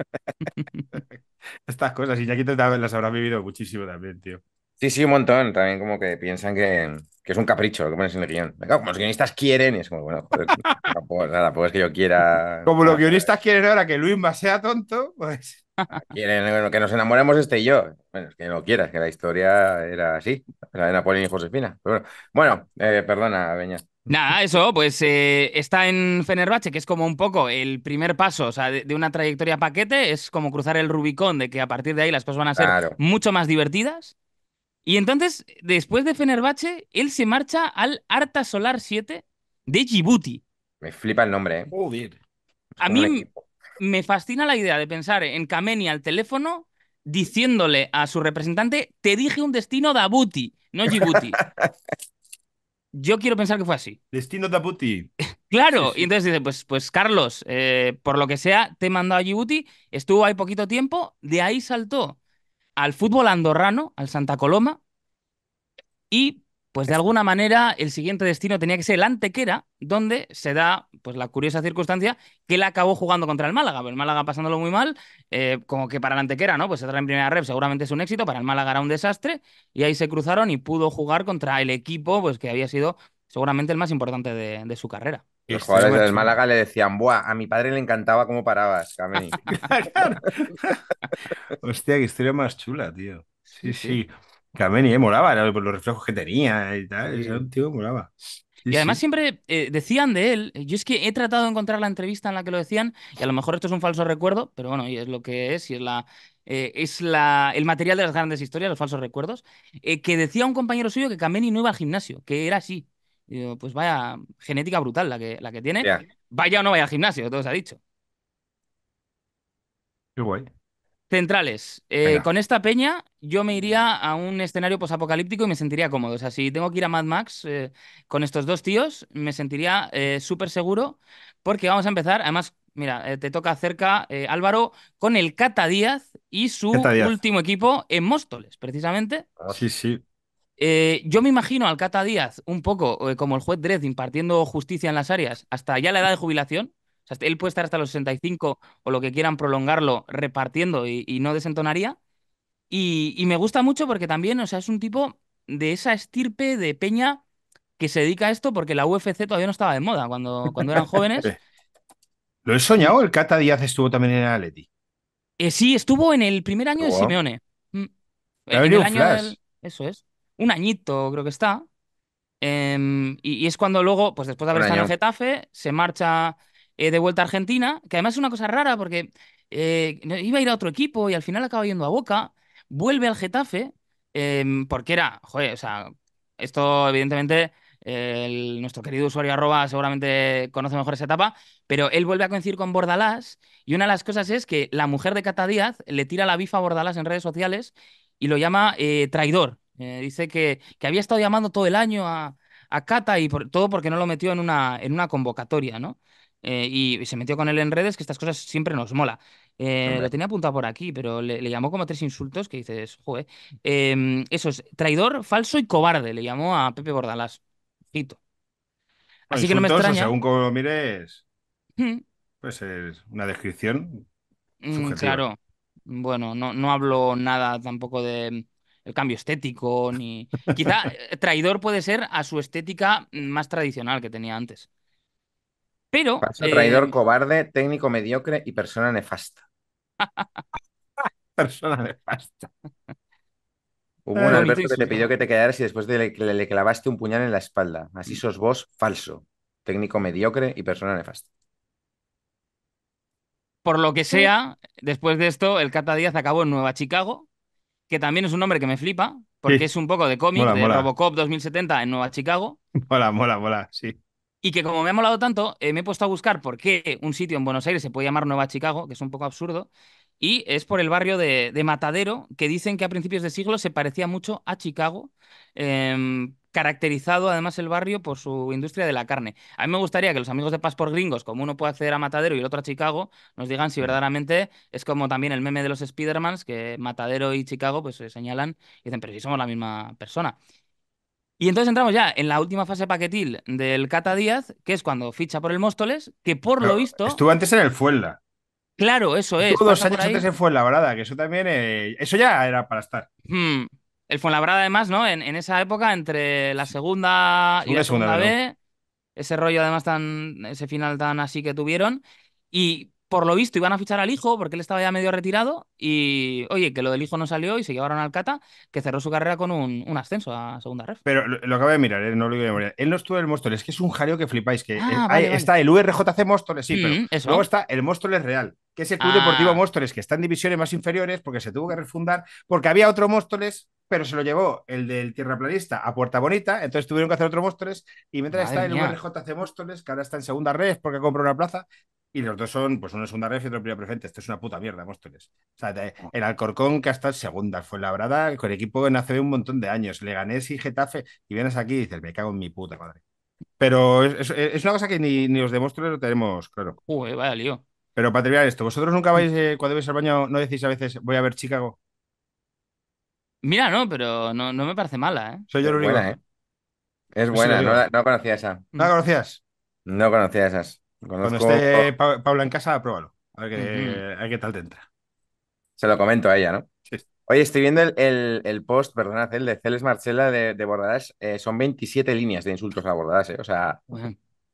Estas cosas, y ya que te las habrá vivido muchísimo también, tío. Sí, sí, un montón. También como que piensan que, es un capricho lo que pones en el guión. como los guionistas quieren, y es como, bueno, nada, pues que yo quiera. Como los guionistas quieren ahora que Luis más sea tonto, pues. Quieren que nos enamoremos este y yo. Bueno, es que no quieras, que la historia era así, la de Napoleón y Josefina. bueno, bueno eh, perdona, Beña. Nada, eso, pues eh, está en Fenerbahce, que es como un poco el primer paso, o sea, de, una trayectoria paquete, es como cruzar el Rubicón, de que a partir de ahí las cosas van a ser mucho más divertidas. Y entonces, después de Fenerbahce, él se marcha al Arta Solar 7 de Djibouti. Me flipa el nombre, ¿eh? A mí me fascina la idea de pensar en Kameni al teléfono diciéndole a su representante, te dije un destino Dabuti, no Djibouti. Yo quiero pensar que fue así. Destino Taputi. claro, y entonces dice, pues, pues Carlos, eh, por lo que sea, te mandó a Djibouti, estuvo ahí poquito tiempo, de ahí saltó al fútbol andorrano, al Santa Coloma, y pues de alguna manera el siguiente destino tenía que ser el Antequera, donde se da pues la curiosa circunstancia que él acabó jugando contra el Málaga. El Málaga pasándolo muy mal, eh, como que para el Antequera, ¿no? Pues entrar en primera rep, seguramente es un éxito, para el Málaga era un desastre, y ahí se cruzaron y pudo jugar contra el equipo pues que había sido seguramente el más importante de, su carrera. Los este jugadores del Málaga le decían, Buah, a mi padre le encantaba cómo parabas, Hostia, qué historia más chula, tío. sí. sí. Kameni, eh, moraba, era por los reflejos que tenía y tal. Era un tío que y además siempre eh, decían de él, yo es que he tratado de encontrar la entrevista en la que lo decían, y a lo mejor esto es un falso recuerdo, pero bueno, y es lo que es, y es la, eh, es la, el material de las grandes historias, los falsos recuerdos, eh, que decía un compañero suyo que Kameni no iba al gimnasio, que era así. pues vaya genética brutal la que, la que tiene. Vaya o no vaya al gimnasio, todo se ha dicho. Qué guay. Centrales. Eh, con esta peña yo me iría a un escenario posapocalíptico y me sentiría cómodo. O sea, si tengo que ir a Mad Max eh, con estos dos tíos, me sentiría eh, súper seguro porque vamos a empezar. Además, mira, te toca cerca Álvaro con el Cata Díaz y su último equipo en Móstoles, precisamente. Ah, sí, sí. yo me imagino al Cata Díaz un poco como el juez Dredd impartiendo justicia en las áreas hasta ya la edad de jubilación él puede estar hasta los 65 o lo que quieran prolongarlo repartiendo y, no desentonaría. Y, me gusta mucho porque también, o sea, es un tipo de esa estirpe de peña que se dedica a esto porque la UFC todavía no estaba de moda cuando, cuando eran jóvenes. ¿Lo he soñado? ¿El Cata Díaz estuvo también en el Atleti? Eh, sí, estuvo en el primer año de Simeone. Mm. año Eso es. Un añito creo que está. Em, y, es cuando luego, pues después de haber estado en Getafe, se marcha eh, de vuelta a Argentina, que además es una cosa rara porque eh, iba a ir a otro equipo y al final acaba yendo a Boca, vuelve al Getafe, em, porque era, joder, o sea, esto evidentemente nuestro querido usuario arroba seguramente conoce mejor esa etapa, pero él vuelve a coincidir con Bordalás y una de las cosas es que la mujer de Cata Díaz le tira la bifa a Bordalás en redes sociales y lo llama eh, traidor. dice que, había estado llamando todo el año a, Cata y todo porque no lo metió en una, en una convocatoria, ¿no? Eh, y se metió con él en redes, que estas cosas siempre nos mola. Eh, lo tenía apuntado por aquí, pero le, llamó como tres insultos que dices, joder. Em, eso es, traidor, falso y cobarde, le llamó a Pepe Bordalás. pito ah, Así que no me extraña. Según como lo mires, hmm. pues es una descripción. Mm, claro. Bueno, no, hablo nada tampoco de cambio estético, ni. Quizá eh, traidor puede ser a su estética más tradicional que tenía antes. Pero. traidor, eh, cobarde, técnico mediocre y persona nefasta. persona nefasta. Hubo un Alberto que te pidió que te quedaras y después le, clavaste un puñal en la espalda. Así sos vos, falso, técnico mediocre y persona nefasta. Por lo que sea, después de esto, el Cata Díaz acabó en Nueva Chicago, que también es un nombre que me flipa, porque es un poco de cómic, de Robocop 2070 en Nueva Chicago. Mola, mola, mola, sí. Y que como me ha molado tanto, eh, me he puesto a buscar por qué un sitio en Buenos Aires se puede llamar Nueva Chicago, que es un poco absurdo, y es por el barrio de, Matadero, que dicen que a principios de siglo se parecía mucho a Chicago, em, caracterizado además el barrio por su industria de la carne. A mí me gustaría que los amigos de Paz Gringos, como uno puede acceder a Matadero y el otro a Chicago, nos digan si mm. verdaderamente es como también el meme de los Spidermans, que Matadero y Chicago pues se señalan y dicen, pero si somos la misma persona. Y entonces entramos ya en la última fase paquetil del Cata Díaz, que es cuando ficha por el Móstoles, que por lo visto. Estuvo antes en el Fuenla. Claro, eso es. Estuvo dos años antes en Fuenlabrada, que eso también. Eh, eso ya era para estar. Hmm. El Fuenlabrada, además, ¿no? En, esa época, entre la segunda y la segunda, B, ese rollo, además, tan. ese final tan así que tuvieron. Y por lo visto iban a fichar al hijo porque él estaba ya medio retirado y oye, que lo del hijo no salió y se llevaron al Cata, que cerró su carrera con un, ascenso a segunda red. Pero lo, acabo de mirar, ¿eh? no lo a de Él no estuvo en el Móstoles, que es un jaleo que flipáis, que ah, eh, está el URJC Móstoles, sí, pero mm, eso. luego está el Móstoles Real, que es el Club Deportivo ah. Móstoles, que está en divisiones más inferiores porque se tuvo que refundar, porque había otro Móstoles pero se lo llevó el del tierraplanista a Puerta Bonita, entonces tuvieron que hacer otro Móstoles, y mientras está el URJC Móstoles, que ahora está en segunda red porque compra una plaza, y los dos son, pues uno es segunda red y otro primera preferente. Esto es una puta mierda, Móstoles. O sea, el Alcorcón que hasta segunda fue labrada con el equipo en de un montón de años. Le gané y Getafe, y vienes aquí y dices, me cago en mi puta madre. Pero es, es, una cosa que ni, ni los de lo tenemos, claro. Uy, vaya lío. Pero para terminar esto, ¿vosotros nunca vais, eh, cuando vais al baño, no decís a veces, voy a ver Chicago? Mira, no, pero no, no me parece mala, ¿eh? Soy yo el único. Buena, ¿eh? Es buena, no, no conocía esa. ¿No conocías? No conocía esas. Cuando esté Paula en casa, pruébalo. A ver, qué, tal te entra. Se lo comento a ella, ¿no? Oye, estoy viendo el, post, perdona ¿eh? el de Celes Marcela de, Bordadas. Eh, son 27 líneas de insultos a Bordadas, ¿eh? O sea.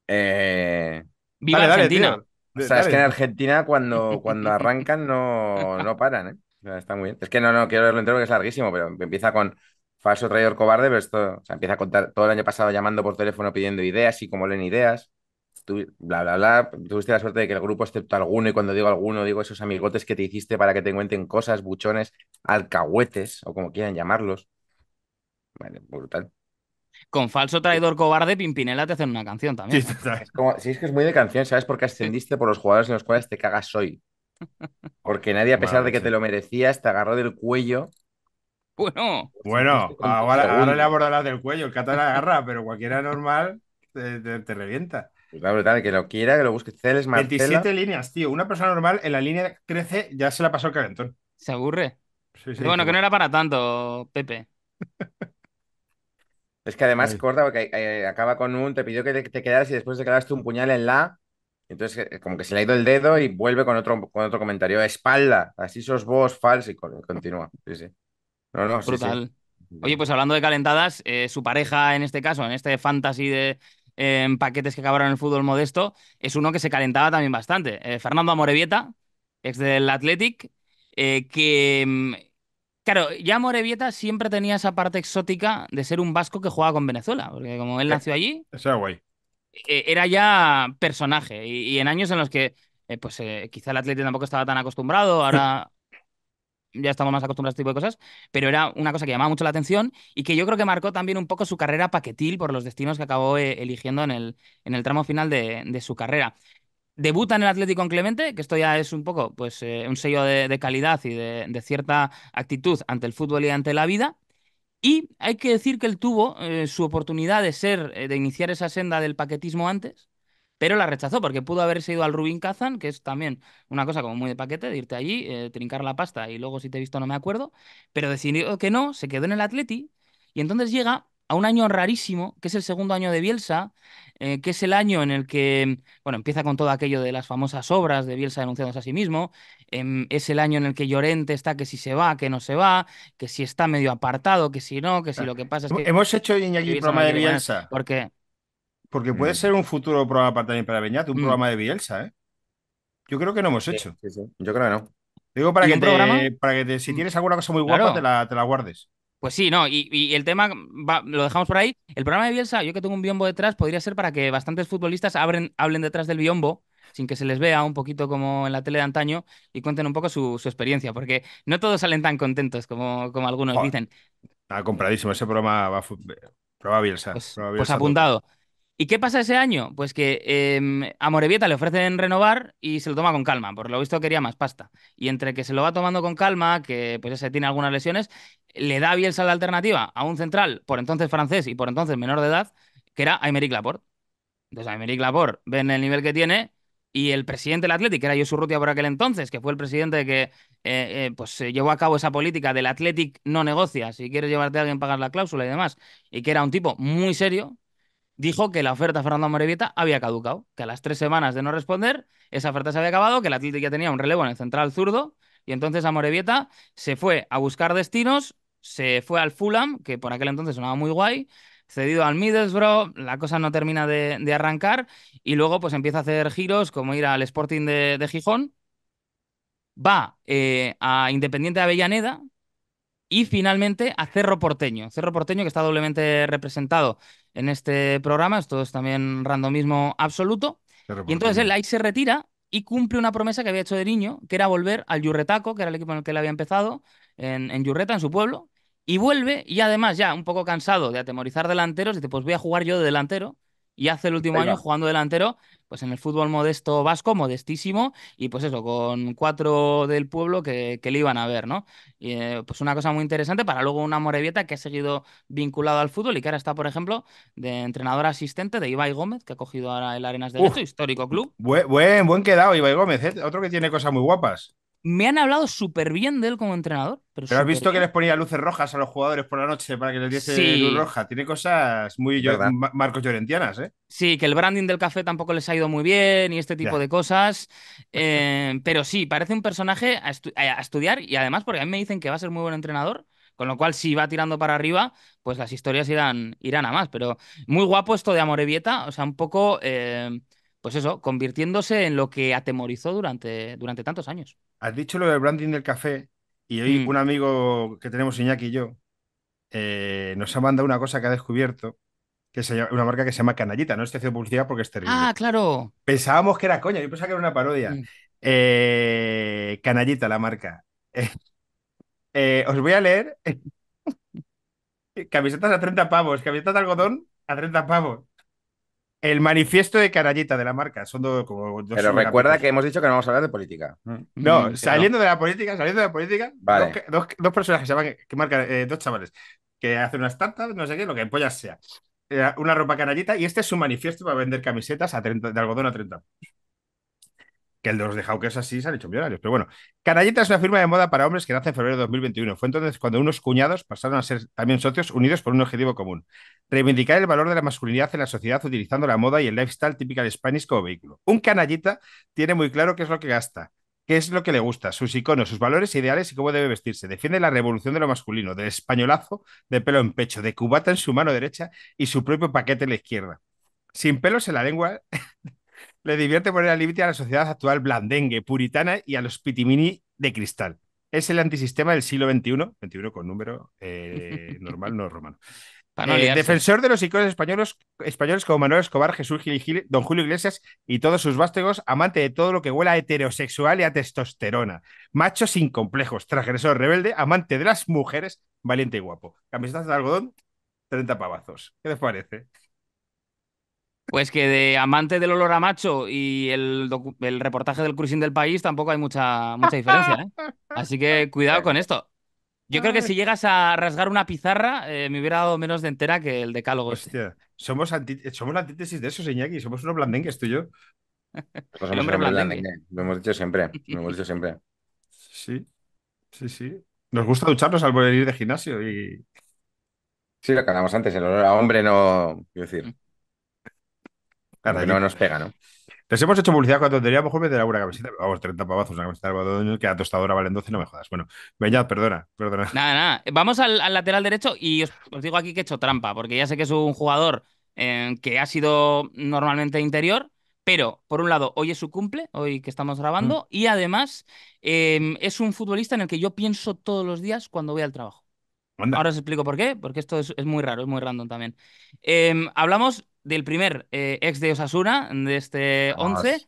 Eh, ¡Viva Argentina! o sea, es que en Argentina cuando, cuando arrancan no, no paran, ¿eh? está muy bien. Es que no, no quiero verlo entero porque es larguísimo, pero empieza con falso traidor cobarde, pero esto o sea, empieza a contar todo el año pasado llamando por teléfono pidiendo ideas y como leen ideas bla, bla, bla, tuviste la suerte de que el grupo, excepto alguno, y cuando digo alguno, digo esos amigotes que te hiciste para que te cuenten cosas, buchones, alcahuetes, o como quieran llamarlos. Vale, brutal. Con falso traidor cobarde, Pimpinela te hacen una canción también. Sí, es si es que es muy de canción, ¿sabes? Porque ascendiste por los jugadores en los cuales te cagas hoy. Porque nadie, a pesar de que te lo merecías, te agarró del cuello. Bueno, bueno pues, pues, ahora, le abordarás del cuello, el cata la agarra, pero cualquiera normal te revienta. Pues que lo quiera, que lo busque. Celes Marcela. 27 líneas, tío. Una persona normal en la línea crece ya se la pasó el calentón. Se aburre. bueno, que no era para tanto, Pepe. es que además corta porque eh, acaba con un, te pidió que te, quedaras y después te quedaste un puñal en la. Entonces, eh, como que se le ha ido el dedo y vuelve con otro, con otro comentario. Espalda, así sos vos, falso, y continúa. Sí, sí. No, no, Brutal. Sí, Oye, pues hablando de calentadas, eh, su pareja en este caso, en este fantasy de en paquetes que acabaron en el fútbol modesto, es uno que se calentaba también bastante. Eh, Fernando Amorevieta, ex del Athletic, eh, que, mm, claro, ya Amorevieta siempre tenía esa parte exótica de ser un vasco que jugaba con Venezuela, porque como él eh, nació allí, era ya personaje. Y, y, en años en los que, pues quizá el Athletic tampoco estaba tan acostumbrado, ahora ya estamos más acostumbrados a este tipo de cosas, pero era una cosa que llamaba mucho la atención y que yo creo que marcó también un poco su carrera paquetil por los destinos que acabó eh, eligiendo en el, en el tramo final de, su carrera debuta en el Atlético en Clemente, que esto ya es un poco pues, eh, un sello de, calidad y de, cierta actitud ante el fútbol y ante la vida. Y hay que decir que él tuvo eh, su oportunidad de ser, de iniciar esa senda del paquetismo antes, pero la rechazó porque pudo haberse ido al Rubin Kazan, que es también una cosa como muy de paquete, de irte allí, eh, trincar la pasta y luego si te he visto no me acuerdo, pero decidió que no, se quedó en el Atleti y entonces llega a un año rarísimo, que es el segundo año de Bielsa, eh, que es el año en el que, bueno, empieza con todo aquello de las famosas obras de Bielsa denunciándose a sí mismo, em, es el año en el que Llorente está que si se va, que no se va, que si está medio apartado, que si no, que si lo que pasa es que... Hemos hecho Iñaki programa de Bielsa. Porque... Porque puede mm. ser un futuro programa también para Beñat, un mm. programa de Bielsa, ¿eh? Yo creo que no hemos hecho. Yo creo que no. Digo para que, para que si mm. tienes alguna cosa muy guapa, te, la, guardes. Pues sí, no, y, el tema lo dejamos por ahí. El programa de Bielsa, yo que tengo un biombo detrás, podría ser para que bastantes futbolistas hablen detrás del biombo sin que se les vea un poquito como en la tele de antaño y cuenten un poco su, experiencia, porque no todos salen tan contentos como, como algunos dicen. Está compradísimo, ese programa va Bielsa. Pues, pues apuntado. ¿Y qué pasa ese año? Pues que em, a Morevieta le ofrecen renovar y se lo toma con calma, por lo visto quería más pasta. Y entre que se lo va tomando con calma, que pues ese tiene algunas lesiones, le da Bielsa la alternativa a un central, por entonces francés y por entonces menor de edad, que era Aymeric Laporte. Entonces Aymeric Laporte ven el nivel que tiene y el presidente del Athletic, que era Josu Rutia por aquel entonces, que fue el presidente que eh, eh, pues, llevó a cabo esa política del Athletic no negocia, si quieres llevarte a alguien pagar la cláusula y demás, y que era un tipo muy serio, dijo que la oferta a Fernando Morevieta había caducado, que a las tres semanas de no responder, esa oferta se había acabado, que el Atlético ya tenía un relevo en el central zurdo, y entonces a Morevieta se fue a buscar destinos, se fue al Fulham, que por aquel entonces sonaba muy guay, cedido al Middlesbrough, la cosa no termina de, arrancar, y luego pues empieza a hacer giros, como ir al Sporting de, Gijón, va eh, a Independiente de Avellaneda, y finalmente a Cerro Porteño. Cerro Porteño que está doblemente representado en este programa. Esto es también randomismo absoluto. Y entonces él ahí se retira y cumple una promesa que había hecho de niño, que era volver al Yurretaco, que era el equipo en el que él había empezado, en, en Yurreta, en su pueblo. Y vuelve, y además ya un poco cansado de atemorizar delanteros, dice, pues voy a jugar yo de delantero y hace el último año jugando delantero, pues en el fútbol modesto vasco, modestísimo, y pues eso, con cuatro del pueblo que, que le iban a ver, ¿no? Y, eh, pues una cosa muy interesante para luego una Morevieta que ha seguido vinculado al fútbol y que ahora está, por ejemplo, de entrenador asistente de Ibai Gómez, que ha cogido ahora el Arenas de histórico club. Buen, buen, quedado Ibai Gómez, ¿eh? otro que tiene cosas muy guapas. Me han hablado súper bien de él como entrenador. Pero, has visto que les ponía luces rojas a los jugadores por la noche para que les diese luz roja. Tiene cosas muy Marcos Llorentianas, ¿eh? Sí, que el branding del café tampoco les ha ido muy bien y este tipo de cosas. Eh, pero sí, parece un personaje eh, a, estudiar y además porque a mí me dicen que va a ser muy buen entrenador. Con lo cual, si va tirando para arriba, pues las historias irán, irán a más. Pero muy guapo esto de Amorevieta. O sea, un poco... Eh, pues eso, convirtiéndose en lo que atemorizó durante, durante tantos años. Has dicho lo del branding del café y hoy mm. un amigo que tenemos, Iñaki y yo, eh, nos ha mandado una cosa que ha descubierto, que es una marca que se llama Canallita, no estoy haciendo publicidad porque es terrible. Ah, claro. Pensábamos que era coña, yo pensaba que era una parodia. Mm. Eh, canallita, la marca. Eh, os voy a leer camisetas a 30 pavos, camisetas de algodón a 30 pavos. El manifiesto de canallita de la marca. Son dos, Pero recuerda que hemos dicho que no vamos a hablar de política. Mm, mm, no, saliendo de la política, saliendo de la política, dos, dos, personas que se que marcan, eh, dos chavales, que hacen unas tantas, no sé qué, lo que pollas sea. Eh, una ropa canallita y este es su manifiesto para vender camisetas de algodón a 30 que los de Hawkers así se han hecho millonarios. Pero bueno, Canallita es una firma de moda para hombres que nace en febrero de 2021. Fue entonces cuando unos cuñados pasaron a ser también socios unidos por un objetivo común, reivindicar el valor de la masculinidad en la sociedad utilizando la moda y el lifestyle típico del Spanish como vehículo. Un canallita tiene muy claro qué es lo que gasta, qué es lo que le gusta, sus iconos, sus valores e ideales y cómo debe vestirse. Defiende la revolución de lo masculino, del españolazo de pelo en pecho, de cubata en su mano derecha y su propio paquete en la izquierda. Sin pelos en la lengua, le divierte poner al límite a la sociedad actual blandengue, puritana y a los pitimini de cristal. Es el antisistema del siglo XXI, XXI con número eh, normal, no romano. Eh, defensor de los iconos españoles, españoles como Manuel Escobar, Jesús Gil, Gil, Don Julio Iglesias y todos sus vástagos, amante de todo lo que huela a heterosexual y a testosterona, macho sin complejos, transgresor rebelde, amante de las mujeres, valiente y guapo. Camisetas de algodón, 30 pavazos. ¿Qué les parece? Pues que de amante del olor a macho y el, reportaje del cruising del país tampoco hay mucha, mucha diferencia. ¿eh? Así que cuidado con esto. Yo creo que si llegas a rasgar una pizarra, eh, me hubiera dado menos de entera que el decálogo. Este. Hostia, somos, somos la antítesis de eso, Iñaki. Somos unos blandengues, tú y yo. Lo hemos dicho siempre. siempre. Sí, sí, sí. Nos gusta ducharnos al volver de gimnasio y. Sí, lo que antes, el olor a hombre no. Quiero decir. Mm no nos pega, ¿no? Les hemos hecho publicidad cuando tendría, tontería, por favor, mejor me una camiseta, vamos, 30 pavazos, una camiseta de algodón que a tostadora valen 12, no me jodas. Bueno, Beñat, perdona, perdona. Nada, nada, vamos al, lateral derecho y os, digo aquí que he hecho trampa, porque ya sé que es un jugador eh, que ha sido normalmente interior, pero por un lado, hoy es su cumple, hoy que estamos grabando, mm. y además em, es un futbolista en el que yo pienso todos los días cuando voy al trabajo. Ahora os explico por qué, porque esto es, muy raro, es muy random también. Em, hablamos del primer eh, ex de Osasuna, de este 11.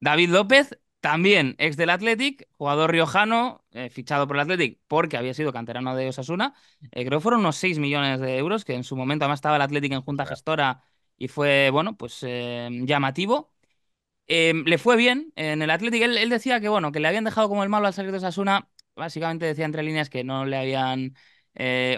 David López, también ex del Athletic, jugador riojano, eh, fichado por el Athletic porque había sido canterano de Osasuna. Eh, creo que fueron unos 6 millones de euros, que en su momento además estaba el Athletic en junta gestora y fue, bueno, pues llamativo. le fue bien en el Athletic. Él, decía que, bueno, que le habían dejado como el malo al salir de Osasuna. Básicamente decía entre líneas que no le habían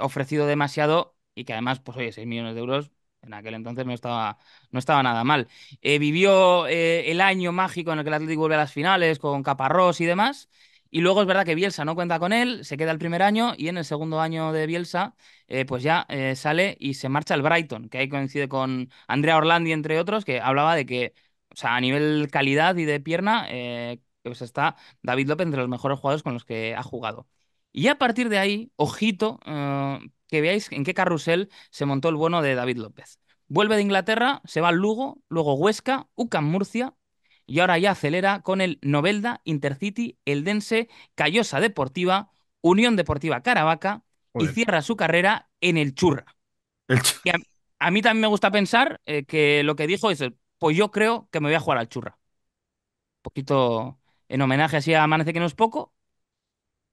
ofrecido demasiado y que además, pues oye, 6 millones de euros en aquel entonces no estaba, no estaba nada mal. Eh, vivió eh, el año mágico en el que el Atlético vuelve a las finales con Caparrós y demás. Y luego es verdad que Bielsa no cuenta con él, se queda el primer año y en el segundo año de Bielsa, eh, pues ya sale y se marcha al Brighton, que ahí coincide con Andrea Orlandi, entre otros, que hablaba de que, o sea, a nivel calidad y de pierna, pues está David López entre los mejores jugadores con los que ha jugado. Y a partir de ahí, ojito, que veáis en qué carrusel se montó el bueno de David López. Vuelve de Inglaterra, se va al Lugo, luego Huesca, UCAM Murcia y ahora ya acelera con el Novelda, Intercity, Eldense, Callosa Deportiva, Unión Deportiva Caravaca y cierra su carrera en el Churra. a, mí también me gusta pensar eh, que lo que dijo es, pues yo creo que me voy a jugar al Churra. Un poquito en homenaje así a Amanece que no es poco,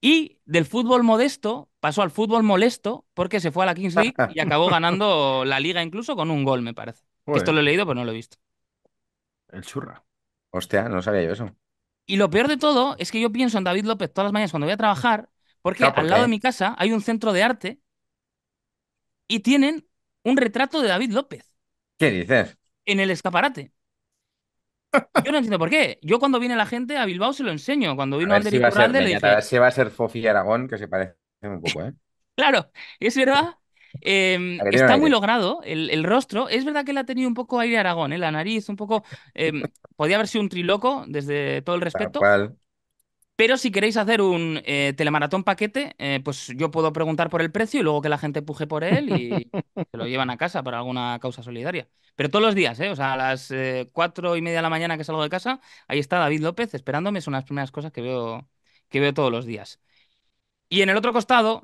y del fútbol modesto pasó al fútbol molesto porque se fue a la Kings League y acabó ganando la liga incluso con un gol, me parece. Esto lo he leído, pero no lo he visto. El churra. Hostia, no sabía yo eso. Y lo peor de todo es que yo pienso en David López todas las mañanas cuando voy a trabajar, porque al lado de mi casa hay un centro de arte y tienen un retrato de David López. ¿Qué dices? En el escaparate. Yo no entiendo por qué. Yo cuando viene la gente a Bilbao se lo enseño. Cuando vino a y si va a, ser dije... va a ser Fofi Aragón, que se parece un poco, ¿eh? claro, es verdad. Em, está muy logrado el, rostro. Es verdad que él ha tenido un poco aire Aragón, ¿eh? la nariz, un poco. Em, podía haber sido un triloco, desde todo el respeto. Pero si queréis hacer un eh, telemaratón paquete, eh, pues yo puedo preguntar por el precio y luego que la gente puje por él y se lo llevan a casa para alguna causa solidaria. Pero todos los días, ¿eh? O sea, a las eh, cuatro y media de la mañana que salgo de casa, ahí está David López esperándome. de las primeras cosas que veo, que veo todos los días. Y en el otro costado,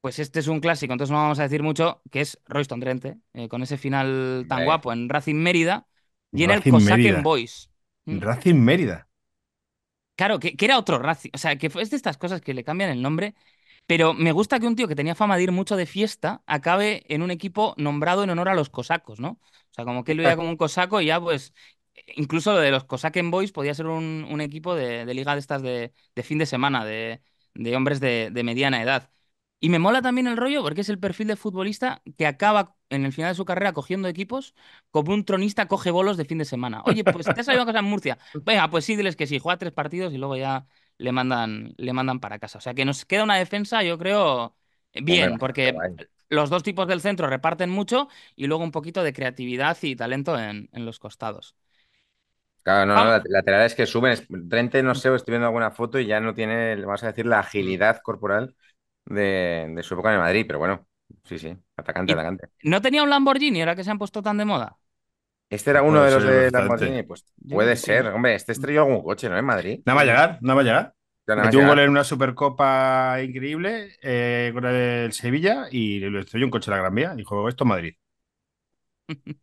pues este es un clásico, entonces no vamos a decir mucho, que es Royston Drenthe, con ese final tan guapo en Racing Mérida y en el Cosaken Boys. ¿Mm? Racing Mérida. Claro, que, era otro racio. O sea, que es de estas cosas que le cambian el nombre. Pero me gusta que un tío que tenía fama de ir mucho de fiesta acabe en un equipo nombrado en honor a los cosacos, ¿no? O sea, como que él veía como un cosaco y ya, pues, incluso lo de los Cosaken Boys podía ser un, equipo de, liga de estas de, fin de semana, de, de hombres de, mediana edad. Y me mola también el rollo porque es el perfil de futbolista que acaba en el final de su carrera cogiendo equipos como un tronista coge bolos de fin de semana. Oye, pues te ha salido una cosa en Murcia. Venga, pues sí, diles que sí, juega tres partidos y luego ya le mandan, le mandan para casa. O sea que nos queda una defensa, yo creo, eh, bien, porque los dos tipos del centro reparten mucho y luego un poquito de creatividad y talento en, los costados. Claro, no, ah. la no laterales que suben. Trente, no sé, estoy viendo alguna foto y ya no tiene, vamos a decir, la agilidad corporal de, de su época en Madrid, pero bueno, Sí, sí, atacante, atacante. ¿No tenía un Lamborghini, ahora que se han puesto tan de moda? Este era uno de los de Lamborghini, pues puede ser, hombre, este estrelló algún coche, ¿no? En Madrid. Nada va a llegar, nada va a llegar. Metió un gol en una supercopa increíble eh, con el Sevilla y le estrelló un coche a la Gran Vía. y Dijo, esto en Madrid.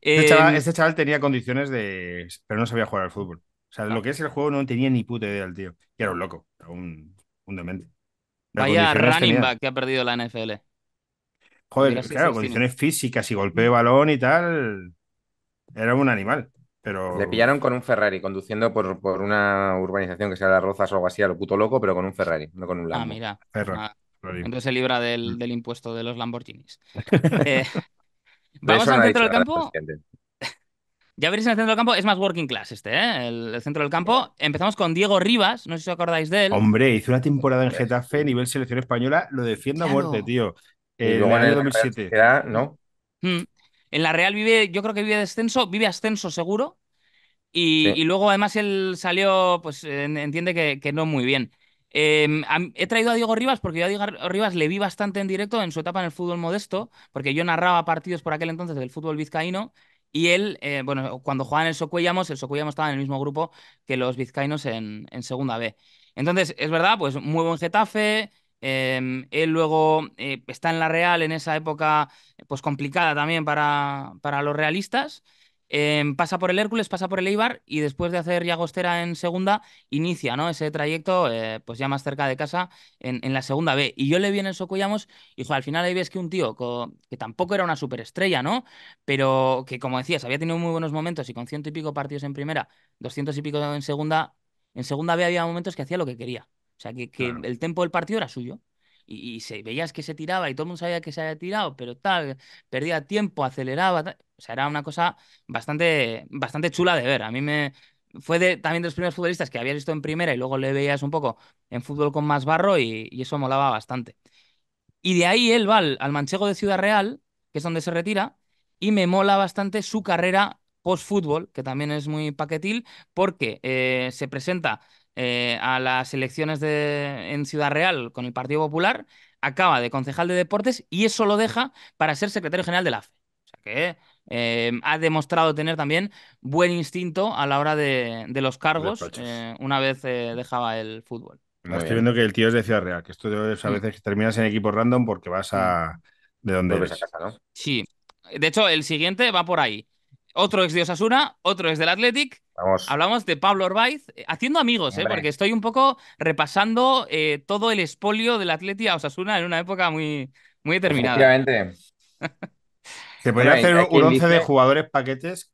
Eh, este, este, chaval, tenía condiciones de... pero no sabía jugar al fútbol. O sea, lo ah. que es el juego no tenía ni puta idea del tío. Y era un loco, un, un demente. Vaya running back que ha perdido la NFL. Joder, claro, condiciones físicas y golpe de balón y tal. Era un animal. Pero... Le pillaron con un Ferrari, conduciendo por, por una urbanización que sea la Rozas o algo así, a lo puto loco, pero con un Ferrari, no con un ah, Lambo. Ah, mira. entonces se libra del, mm. del, impuesto de los Lamborghinis. Eh, vamos al centro del campo. Ya veréis en el centro del campo, es más working class este, ¿eh? el, centro del campo. Empezamos con Diego Rivas, no sé si os acordáis de él. Hombre, hizo una temporada en Getafe, nivel selección española, lo defiendo a muerte, tío. Eh, en el 2007. Mm. En la Real vive, yo creo que vive descenso, vive ascenso seguro. Y, luego además él salió, pues entiende que, no muy bien. Em, he traído a Diego Rivas porque yo a Diego Rivas le vi bastante en directo en su etapa en el fútbol modesto, porque yo narraba partidos por aquel entonces del fútbol vizcaíno y él, eh, bueno, cuando jugaba en el Socuellamos, el Socuellamos estaba en el mismo grupo que los vizcaínos en, Segunda B. Entonces, es verdad, pues muy buen Getafe. Em, él luego eh, está en la Real en esa época pues complicada también para los realistas. Em, pasa por el Hércules, pasa por el Eibar y después de hacer Llagostera en segunda, inicia ¿no? ese trayecto eh, pues ya más cerca de casa en, la segunda B. Y yo le vi en el Socollamos y al final ahí ves que un tío que tampoco era una superestrella, ¿no? Pero que como decías, había tenido muy buenos momentos y con ciento y pico partidos en primera, doscientos y pico en segunda, en segunda B había momentos que hacía lo que quería. O sea, que, el tempo del partido era suyo y, se, veías que se tiraba y todo el mundo sabía que se había tirado, pero tal, perdía tiempo, aceleraba. O sea, era una cosa bastante, bastante chula de ver. A mí me, fue de, también de los primeros futbolistas que había visto en primera y luego le veías un poco en fútbol con más barro y, eso molaba bastante. Y de ahí él va al, Manchego de Ciudad Real, que es donde se retira, y me mola bastante su carrera post-fútbol, que también es muy paquetil, porque eh, se presenta eh, a las elecciones en Ciudad Real con el Partido Popular, acaba de concejal de deportes y eso lo deja para ser secretario general de la FE. O sea que eh, ha demostrado tener también buen instinto a la hora de, los cargos eh, una vez dejaba el fútbol. Estoy viendo que el tío es de Ciudad Real, que esto a mm. veces terminas en equipo random porque vas mm. a... ¿De dónde eres? Sí. De hecho, el siguiente va por ahí otro es de Osasuna, otro es del Athletic. Hablamos de Pablo Orbaiz, eh, haciendo amigos, eh, porque estoy un poco repasando eh, todo el espolio del Athletic a Osasuna en una época muy, muy determinada. Efectivamente. Se podría hacer un once de jugadores paquetes.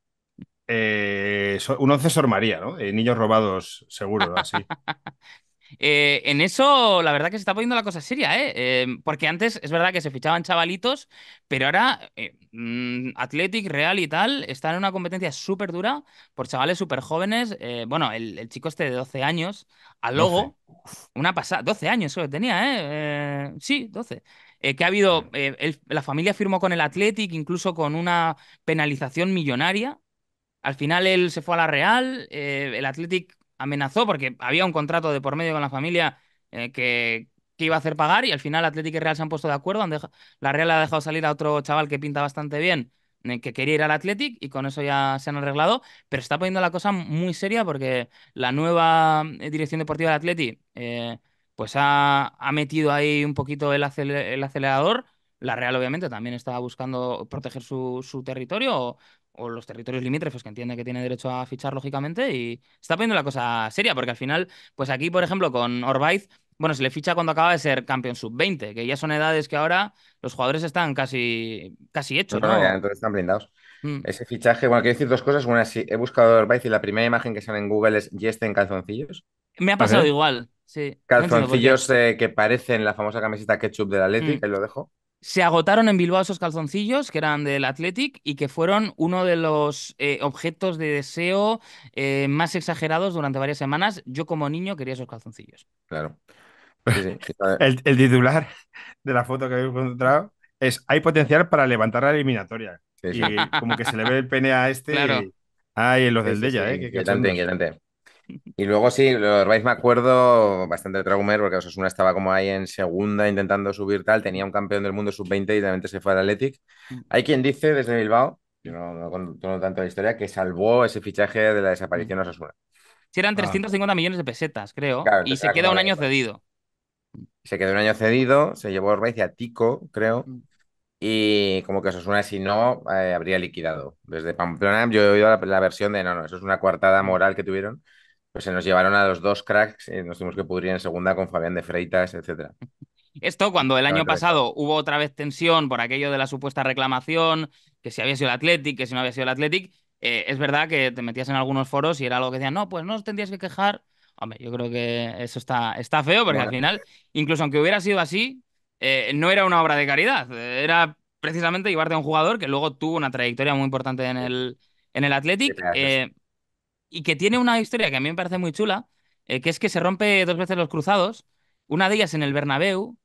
un once Sor María, ¿no? niños robados, seguro, así. Eh, en eso, la verdad que se está poniendo la cosa seria, ¿eh? eh porque antes es verdad que se fichaban chavalitos, pero ahora eh, mm, Athletic, Real y tal están en una competencia súper dura por chavales súper jóvenes. Eh, bueno, el, chico este de 12 años, al logo, una pasada, 12 años solo tenía, ¿eh? Sí, 12. que ha habido, la familia firmó con el Athletic, incluso con una penalización millonaria. Al final él se fue a la Real, el Athletic amenazó porque había un contrato de por medio con la familia eh, que, iba a hacer pagar y al final Atlético y Real se han puesto de acuerdo. la Real ha dejado salir a otro chaval que pinta bastante bien, eh, que quería ir al Athletic y con eso ya se han arreglado. Pero está poniendo la cosa muy seria porque la nueva eh, dirección deportiva del Athletic pues ha, metido ahí un poquito el, acelerador. La Real obviamente también estaba buscando proteger su, territorio o los territorios limítrofes que entiende que tiene derecho a fichar, lógicamente, y está poniendo la cosa seria, porque al final, pues aquí, por ejemplo, con Orbaiz, bueno, se le ficha cuando acaba de ser campeón sub-20, que ya son edades que ahora los jugadores están casi, casi hechos. No, entonces están blindados. Mm. Ese fichaje, bueno, quiero decir dos cosas. Una, si he buscado Orbaiz y la primera imagen que sale en Google es Yeste en calzoncillos. Me ha pasado igual, sí. Calzoncillos eh, que parecen la famosa camiseta ketchup del la Leti, que lo dejo. Se agotaron en Bilbao esos calzoncillos que eran del Athletic y que fueron uno de los eh, objetos de deseo eh, más exagerados durante varias semanas. Yo como niño quería esos calzoncillos. Claro. el, titular de la foto que habéis encontrado es hay potencial para levantar la eliminatoria. Y como que se le ve el pene a este. Y... los del Della, ¿eh? Y luego sí, lo me acuerdo bastante de Traumer, porque Osasuna estaba como ahí en segunda intentando subir tal, tenía un campeón del mundo sub-20 y también se fue al Athletic. Mm. Hay quien dice desde Bilbao, yo no, tanto la historia, que salvó ese fichaje de la desaparición de mm. Osasuna. Si eran 350 ah. millones de pesetas, creo, y se queda un año cedido. Se quedó un año cedido, se llevó y a Tico, creo, mm. y como que Osasuna, si no, eh, habría liquidado. Desde Pamplona yo he oído la, la versión de no, no, eso es una coartada moral que tuvieron pues se nos llevaron a los dos cracks, y eh, nos tuvimos que pudrir en segunda con Fabián de Freitas, etcétera. Esto cuando el año pasado hubo otra vez tensión por aquello de la supuesta reclamación, que si había sido el Athletic, que si no había sido el Athletic, eh, es verdad que te metías en algunos foros y era algo que decían, no, pues no tendrías que quejar. Hombre, yo creo que eso está, está feo, porque al final, incluso aunque hubiera sido así, eh, no era una obra de caridad, era precisamente llevarte a un jugador que luego tuvo una trayectoria muy importante en el, en el Athletic y que tiene una historia que a mí me parece muy chula, eh, que es que se rompe dos veces los cruzados, una de ellas en el Bernabéu,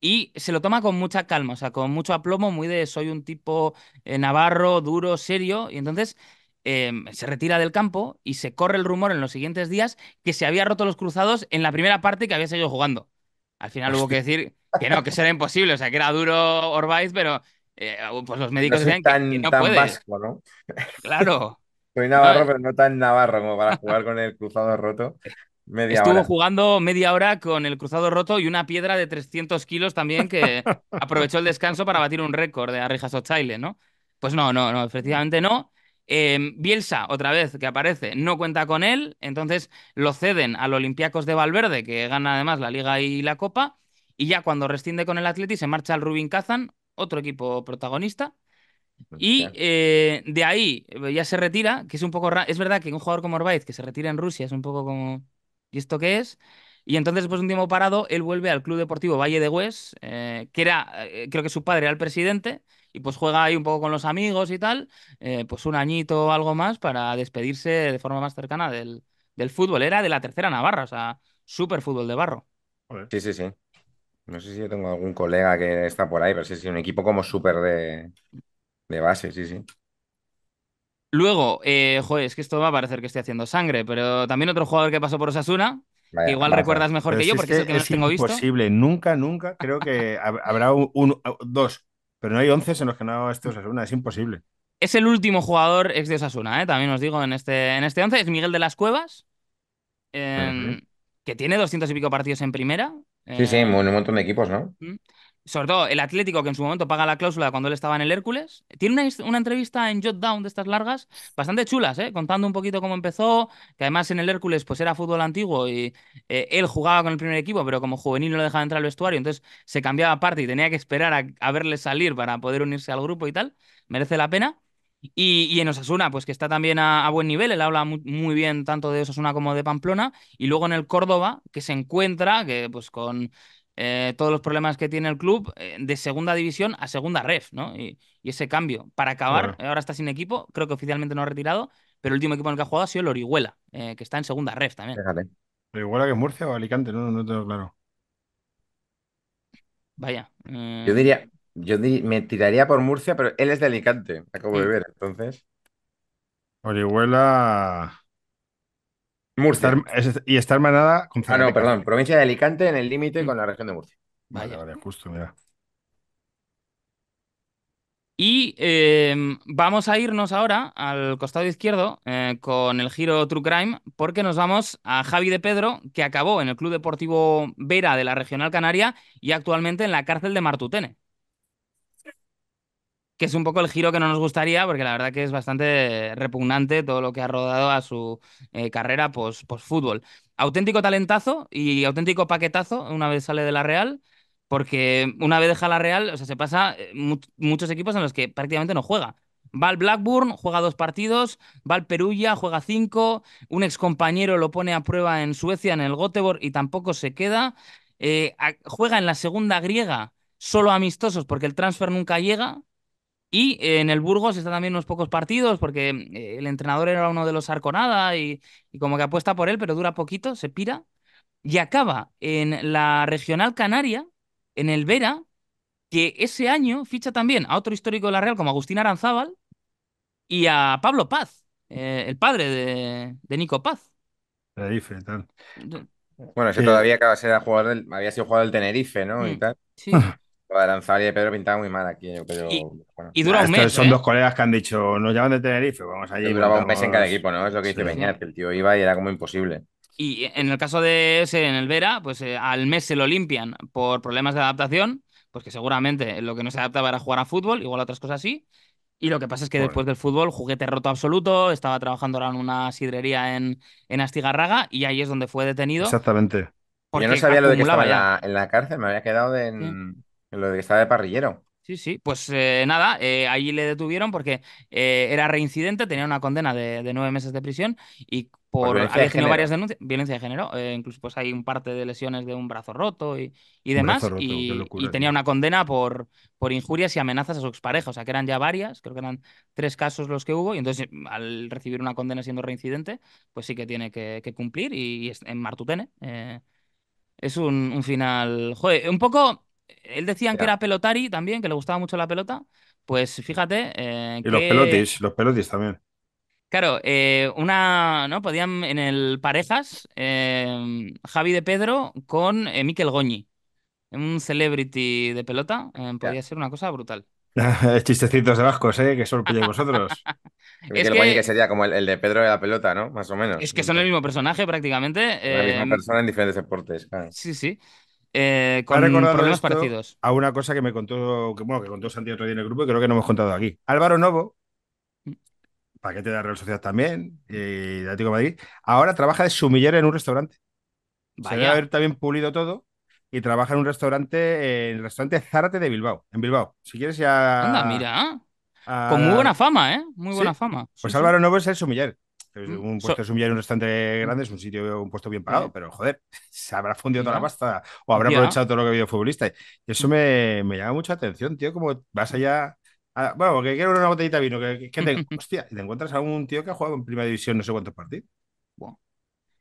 y se lo toma con mucha calma, o sea, con mucho aplomo, muy de soy un tipo eh, navarro, duro, serio, y entonces eh, se retira del campo y se corre el rumor en los siguientes días que se había roto los cruzados en la primera parte que había seguido jugando. Al final hubo que decir que no, que eso era imposible, o sea, que era duro Orbáez, pero pues los médicos no que, no Claro. Soy navarro, pero no tan navarro como para jugar con el cruzado roto. Media Estuvo jugando media hora con el cruzado roto y una piedra de 300 kilos también que aprovechó el descanso para batir un récord de Arrijas Ochaile, ¿no? Pues no, no, no, efectivamente no. Em, Bielsa, otra vez que aparece, no cuenta con él, entonces lo ceden al Olympiacos de Valverde, que gana además la Liga y la Copa, y ya cuando rescinde con el Atleti se marcha al Rubin Kazan, otro equipo protagonista, pues y eh, de ahí eh, ya se retira, que es un poco Es verdad que un jugador como Orbaez, que se retira en Rusia, es un poco como. ¿Y esto qué es? Y entonces, después de un tiempo parado, él vuelve al Club Deportivo Valle de Hues, eh, que era, creo que su padre era el presidente, y pues juega ahí un poco con los amigos y tal, pues un añito o algo más para despedirse de forma más cercana del, del fútbol. Era de la tercera Navarra, o sea, súper fútbol de barro. Sí, sí, sí. No sé si yo tengo algún colega que está por ahí, pero sí, sí, un equipo como súper de, de base, sí, sí. Luego, eh, joder, es que esto va a parecer que estoy haciendo sangre, pero también otro jugador que pasó por Osasuna, igual recuerdas mejor que yo, porque es, el que tengo visto. Es imposible, nunca, nunca. Creo que habrá dos, pero no hay once en los que no estado Osasuna, es imposible. Es el último jugador ex de Osasuna, eh, también os digo, en este, en este once, es Miguel de las Cuevas, em, que tiene doscientos y pico partidos en primera. Sí, sí, en em, un montón de equipos, ¿no? ¿Mm? sobre todo el Atlético, que en su momento paga la cláusula cuando él estaba en el Hércules. Tiene una, entrevista en Jotdown de estas largas, bastante chulas, ¿eh? contando un poquito cómo empezó, que además en el Hércules pues era fútbol antiguo y eh, él jugaba con el primer equipo, pero como juvenil no lo dejaba entrar al vestuario, entonces se cambiaba parte y tenía que esperar a, verle salir para poder unirse al grupo y tal. Merece la pena. Y, en Osasuna, pues que está también a, buen nivel, él habla muy, muy, bien tanto de Osasuna como de Pamplona, y luego en el Córdoba, que se encuentra que, pues, con eh, todos los problemas que tiene el club eh, de segunda división a segunda ref, ¿no? Y, ese cambio. Para acabar, ahora está sin equipo, creo que oficialmente no ha retirado, pero el último equipo en el que ha jugado ha sido el Orihuela, eh, que está en segunda ref también. igual ¿Orihuela que es Murcia o Alicante? No, no tengo claro. Vaya. Yo diría, yo me tiraría por Murcia, pero él es de Alicante, acabo de ver, entonces. Orihuela. Murcia. y está hermanada Ah, no, perdón. Provincia de Alicante en el límite con la región de Murcia. Vale, vale, justo, mira. Y em, vamos a irnos ahora al costado izquierdo eh, con el giro True Crime, porque nos vamos a Javi de Pedro, que acabó en el Club Deportivo Vera de la Regional Canaria y actualmente en la cárcel de Martutene que es un poco el giro que no nos gustaría, porque la verdad que es bastante repugnante todo lo que ha rodado a su eh, carrera post-fútbol. auténtico talentazo y auténtico paquetazo una vez sale de la Real, porque una vez deja la Real, o sea, se pasa eh, muchos equipos en los que prácticamente no juega. Va al Blackburn, juega dos partidos, va al Perugia, juega cinco, un excompañero lo pone a prueba en Suecia, en el Göteborg, y tampoco se queda. Eh, juega en la segunda griega, solo amistosos, porque el transfer nunca llega y eh, en el Burgos está también unos pocos partidos porque eh, el entrenador era uno de los Arconada y, como que apuesta por él, pero dura poquito, se pira. Y acaba en la Regional Canaria, en el Vera, que ese año ficha también a otro histórico de la Real como Agustín Aranzábal y a Pablo Paz, eh, el padre de, Nico Paz. Tenerife, tal. Bueno, ese todavía acaba de ser jugador del, había sido jugador del Tenerife, ¿no? y mm, tal. Sí. La de Pedro pintaba muy mal aquí, y, y dura un mes. Son ¿eh? dos colegas que han dicho, nos llaman de Tenerife, vamos allí. Y duraba un mes en cada equipo, ¿no? Es lo que dice sí. que el tío iba y era como imposible. Y en el caso de ese, en el Vera, pues eh, al mes se lo limpian por problemas de adaptación, pues que seguramente lo que no se adaptaba era jugar a fútbol, igual otras cosas así. Y lo que pasa es que después del fútbol, juguete roto absoluto, estaba trabajando ahora en una sidrería en, Astigarraga y ahí es donde fue detenido. Exactamente. Yo no sabía lo de que estaba en la, cárcel, me había quedado en lo de que estaba de parrillero. Sí, sí, pues eh, nada, allí eh, ahí le detuvieron porque eh, era reincidente, tenía una condena de, nueve meses de prisión y pues por, varias denuncias, violencia de género, incluso pues hay un parte de lesiones de un brazo roto y, y demás, y, tenía una condena por, por injurias y amenazas a sus parejas. o sea que eran ya varias, creo que eran tres casos los que hubo, y entonces al recibir una condena siendo reincidente, pues sí que tiene que, cumplir y, en Martutene. es un, un final, joder, un poco él decían que era pelotari también, que le gustaba mucho la pelota. Pues fíjate. Eh, y los pelotis, los pelotis también. Claro, eh, una, ¿no? Podían en el parejas eh, Javi de Pedro con Miquel Goñi. Un celebrity de pelota. podría ser una cosa brutal. Chistecitos de vascos, ¿eh? Que solo pilláis vosotros. Miquel Goñi que... sería como el, de Pedro de la pelota, ¿no? Más o menos. Es que son el mismo personaje prácticamente. La misma persona en diferentes deportes. Sí, sí. Eh, con problemas parecidos. A una cosa que me contó, que, bueno, que contó Santiago otro día en el grupo y creo que no hemos contado aquí. Álvaro Novo, mm. paquete de la Real Sociedad también, eh, de Atlético Madrid, ahora trabaja de sumiller en un restaurante. Se debe haber también pulido todo y trabaja en un restaurante, en el restaurante Zárate de Bilbao, en Bilbao. Si quieres ya... Anda, mira. Con muy buena fama, ¿eh? Muy buena fama. pues Álvaro Novo es el sumiller. Mm, un puesto es un un grande es un sitio, un puesto bien pagado, eh. pero joder, se habrá fundido toda la pasta o habrá aprovechado todo lo que ha habido futbolista. Y eso mm. me, llama mucha atención, tío, como vas allá bueno, que quiero una botellita de vino. Que, te, encuentras a un tío que ha jugado en primera división no sé cuántos partidos.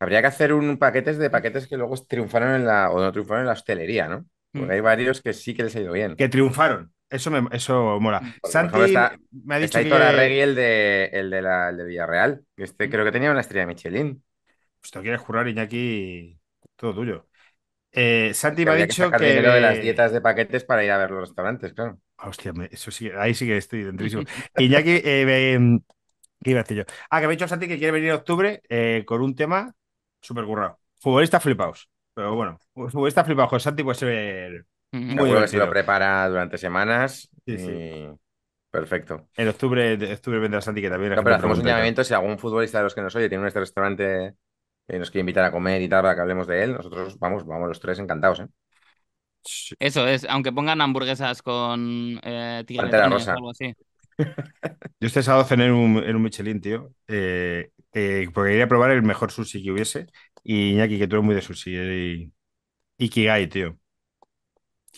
Habría que hacer un paquetes de paquetes que luego triunfaron en la, o no triunfaron en la hostelería, ¿no? Porque mm. hay varios que sí que les ha ido bien. Que triunfaron. Eso, me, eso mola. Pues Santi me ha dicho que... Está el de, el de, la, el de Villarreal. Este creo que tenía una estrella Michelin. Pues te quieres jurar, Iñaki, todo tuyo. Eh, Santi me ha dicho que... que... de las dietas de paquetes para ir a ver los restaurantes, claro. Ah, hostia, eso sí, ahí sí que estoy dentrísimo. Iñaki, eh, me... ¿qué iba a decir yo? Ah, que me ha dicho Santi que quiere venir en octubre eh, con un tema súper currado. Futbolista flipaos. Pero bueno, futbolista flipaos. Santi puede ser... Muy que se lo prepara durante semanas. Perfecto. En octubre, octubre vendrá Santi, que también. pero hacemos un llamamiento. Si algún futbolista de los que nos oye tiene un restaurante y nos quiere invitar a comer y tal, para que hablemos de él, nosotros vamos, vamos los tres encantados. ¿eh? Eso es, aunque pongan hamburguesas con eh, rosa. o algo así. Yo este sábado cené en un, en un Michelin, tío, eh, porque quería probar el mejor sushi que hubiese. Y Iñaki, que tú muy de sushi, eh, y tío.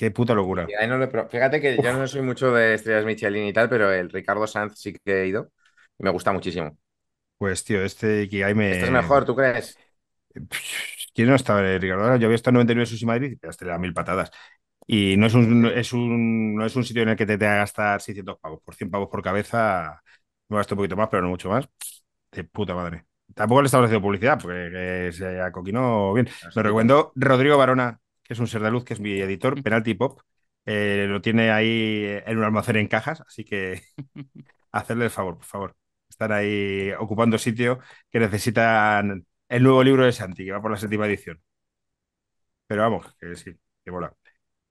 Qué puta locura. Fíjate que yo no soy mucho de estrellas Michelin y tal, pero el Ricardo Sanz sí que he ido. Y me gusta muchísimo. Pues, tío, este que ahí me. Este es mejor, ¿tú crees? ¿Quién no estaba Ricardo? Yo había estado en 99 Sushi Madrid, y te este mil patadas. Y no es un, es un, no es un sitio en el que te te a gastar 600 pavos. Por 100 pavos por cabeza, me gasto un poquito más, pero no mucho más. De puta madre. Tampoco le he establecido publicidad, porque se acoquinó bien. Me recuerdo Rodrigo Barona, es un ser de luz, que es mi editor, Penalty Pop. Eh, lo tiene ahí eh, en un almacén en cajas, así que hacerle el favor, por favor. Están ahí ocupando sitio que necesitan el nuevo libro de Santi, que va por la séptima edición. Pero vamos, que sí, que mola.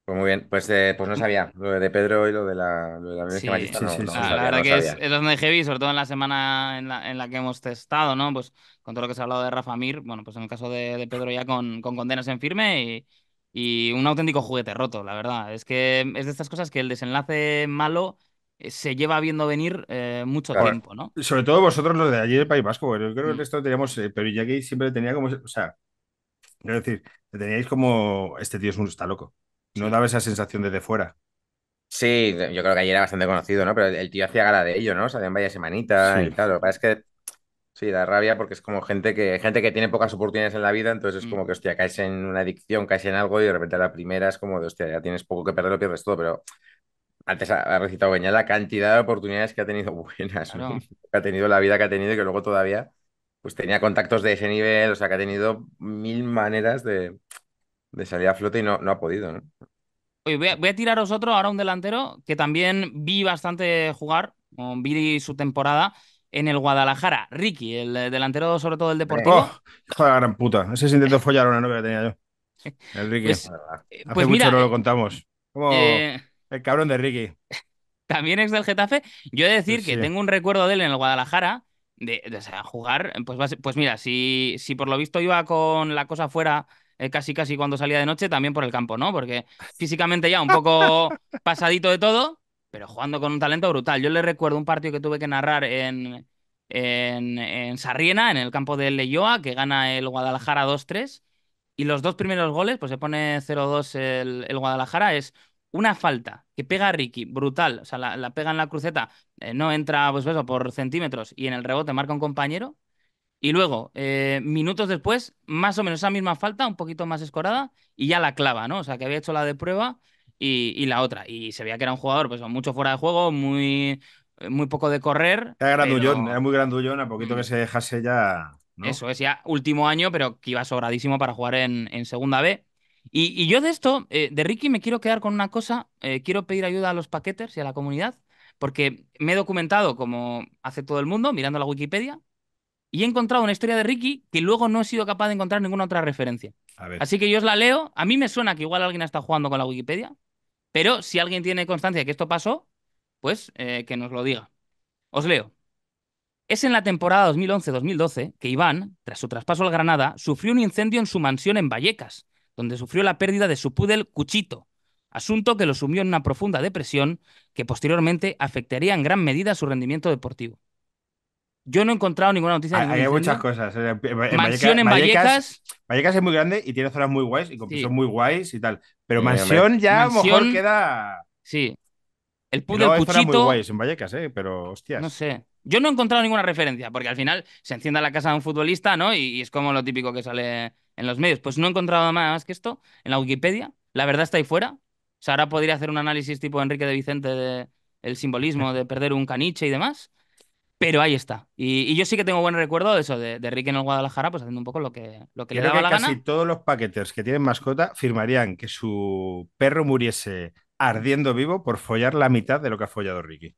Pues muy bien, pues, eh, pues no sabía lo de Pedro y lo de la, la la verdad que es, donde he heavy, sobre todo en la semana en la, que hemos testado, ¿no? Pues con todo lo que se ha hablado de Rafa Mir, bueno, pues en el caso de, de Pedro ya con, con condenas en firme y, y un auténtico juguete roto, la verdad. Es que es de estas cosas que el desenlace malo eh, se lleva viendo venir eh, mucho tiempo, ¿no? Sobre todo vosotros los de ayer País Vasco, yo creo que mm. esto teníamos, eh, pero Jackie siempre tenía como, o sea, quiero decir, teníais como, este tío es un, está loco. No daba esa sensación desde fuera. Sí, yo creo que allí era bastante conocido, ¿no? Pero el tío hacía gala de ello, ¿no? O sea, en varias semanitas y tal. es que Sí, la rabia porque es como gente que, gente que tiene pocas oportunidades en la vida, entonces es mm. como que, hostia, caes en una adicción, caes en algo y de repente la primera es como de, hostia, ya tienes poco que perder, lo pierdes todo, pero antes ha, recitado ya la cantidad de oportunidades que ha tenido buenas, que ha tenido la vida que ha tenido y que luego todavía pues tenía contactos de ese nivel, o sea, que ha tenido mil maneras de, de salir a flote y no, no ha podido, ¿no? voy a, voy a tiraros otro, ahora un delantero, que también vi bastante jugar, vi su temporada, en el Guadalajara. Ricky, el delantero sobre todo del Deportivo. Oh, hijo gran puta. Ese se intentó follar una novia que tenía yo. El Ricky. Pues, eh, hace pues mucho no lo eh, contamos. Eh, el cabrón de Ricky. También es del Getafe. Yo he de decir que tengo un recuerdo de él en el Guadalajara. De, jugar, pues, pues, mira, si, si por lo visto iba con la cosa fuera casi casi cuando salía de noche, también por el campo, ¿no? Porque físicamente ya un poco pasadito de todo, pero jugando con un talento brutal. Yo le recuerdo un partido que tuve que narrar en, en, en Sarriena, en el campo de Leyoa, que gana el Guadalajara 2-3. Y los dos primeros goles, pues se pone 0-2 el, Guadalajara, es una falta que pega Ricky, brutal, o sea, la, pega en la cruceta, eh, no entra pues, pues eso, por centímetros y en el rebote marca un compañero. Y luego, eh, minutos después, más o menos esa misma falta, un poquito más escorada, y ya la clava, ¿no? O sea, que había hecho la de prueba y, la otra. Y se veía que era un jugador, pues mucho fuera de juego, muy, eh, muy poco de correr. Era grandullón, era muy grandullón, a poquito que se dejase ya. Eso es, ya último año, pero que iba sobradísimo para jugar en, en segunda B. Y, y, yo de esto, eh, de Ricky, me quiero quedar con una cosa. Eh, quiero pedir ayuda a los paqueters y a la comunidad, porque me he documentado, como hace todo el mundo, mirando la Wikipedia, y he encontrado una historia de Ricky que luego no he sido capaz de encontrar ninguna otra referencia. Así que yo os la leo. A mí me suena que igual alguien está jugando con la Wikipedia, pero si alguien tiene constancia de que esto pasó, pues eh, que nos lo diga. Os leo. Es en la temporada 2011-2012 que Iván, tras su traspaso al Granada, sufrió un incendio en su mansión en Vallecas, donde sufrió la pérdida de su pudel Cuchito, asunto que lo sumió en una profunda depresión que posteriormente afectaría en gran medida su rendimiento deportivo. Yo no he encontrado ninguna noticia. hay, hay muchas cosas. en Vallecas, Vallecas, es muy grande y tiene zonas muy guays y son muy guays y tal. Pero mansión ya a lo mejor queda. Sí. El público del muy en Vallecas, ¿eh? Pero hostias. No sé. Yo no he encontrado ninguna referencia, porque al final se encienda la casa de un futbolista, ¿no? Y, es como lo típico que sale en los medios. Pues no he encontrado nada más que esto en la Wikipedia. La verdad está ahí fuera. O sea, ahora podría hacer un análisis tipo Enrique de Vicente de simbolismo de perder un caniche y demás. Pero ahí está. Y, yo sí que tengo buen recuerdo de eso, de, Ricky en el Guadalajara, pues haciendo un poco lo que, lo que le daba que casi todos los paqueters que tienen mascota firmarían que su perro muriese ardiendo vivo por follar la mitad de lo que ha follado Ricky.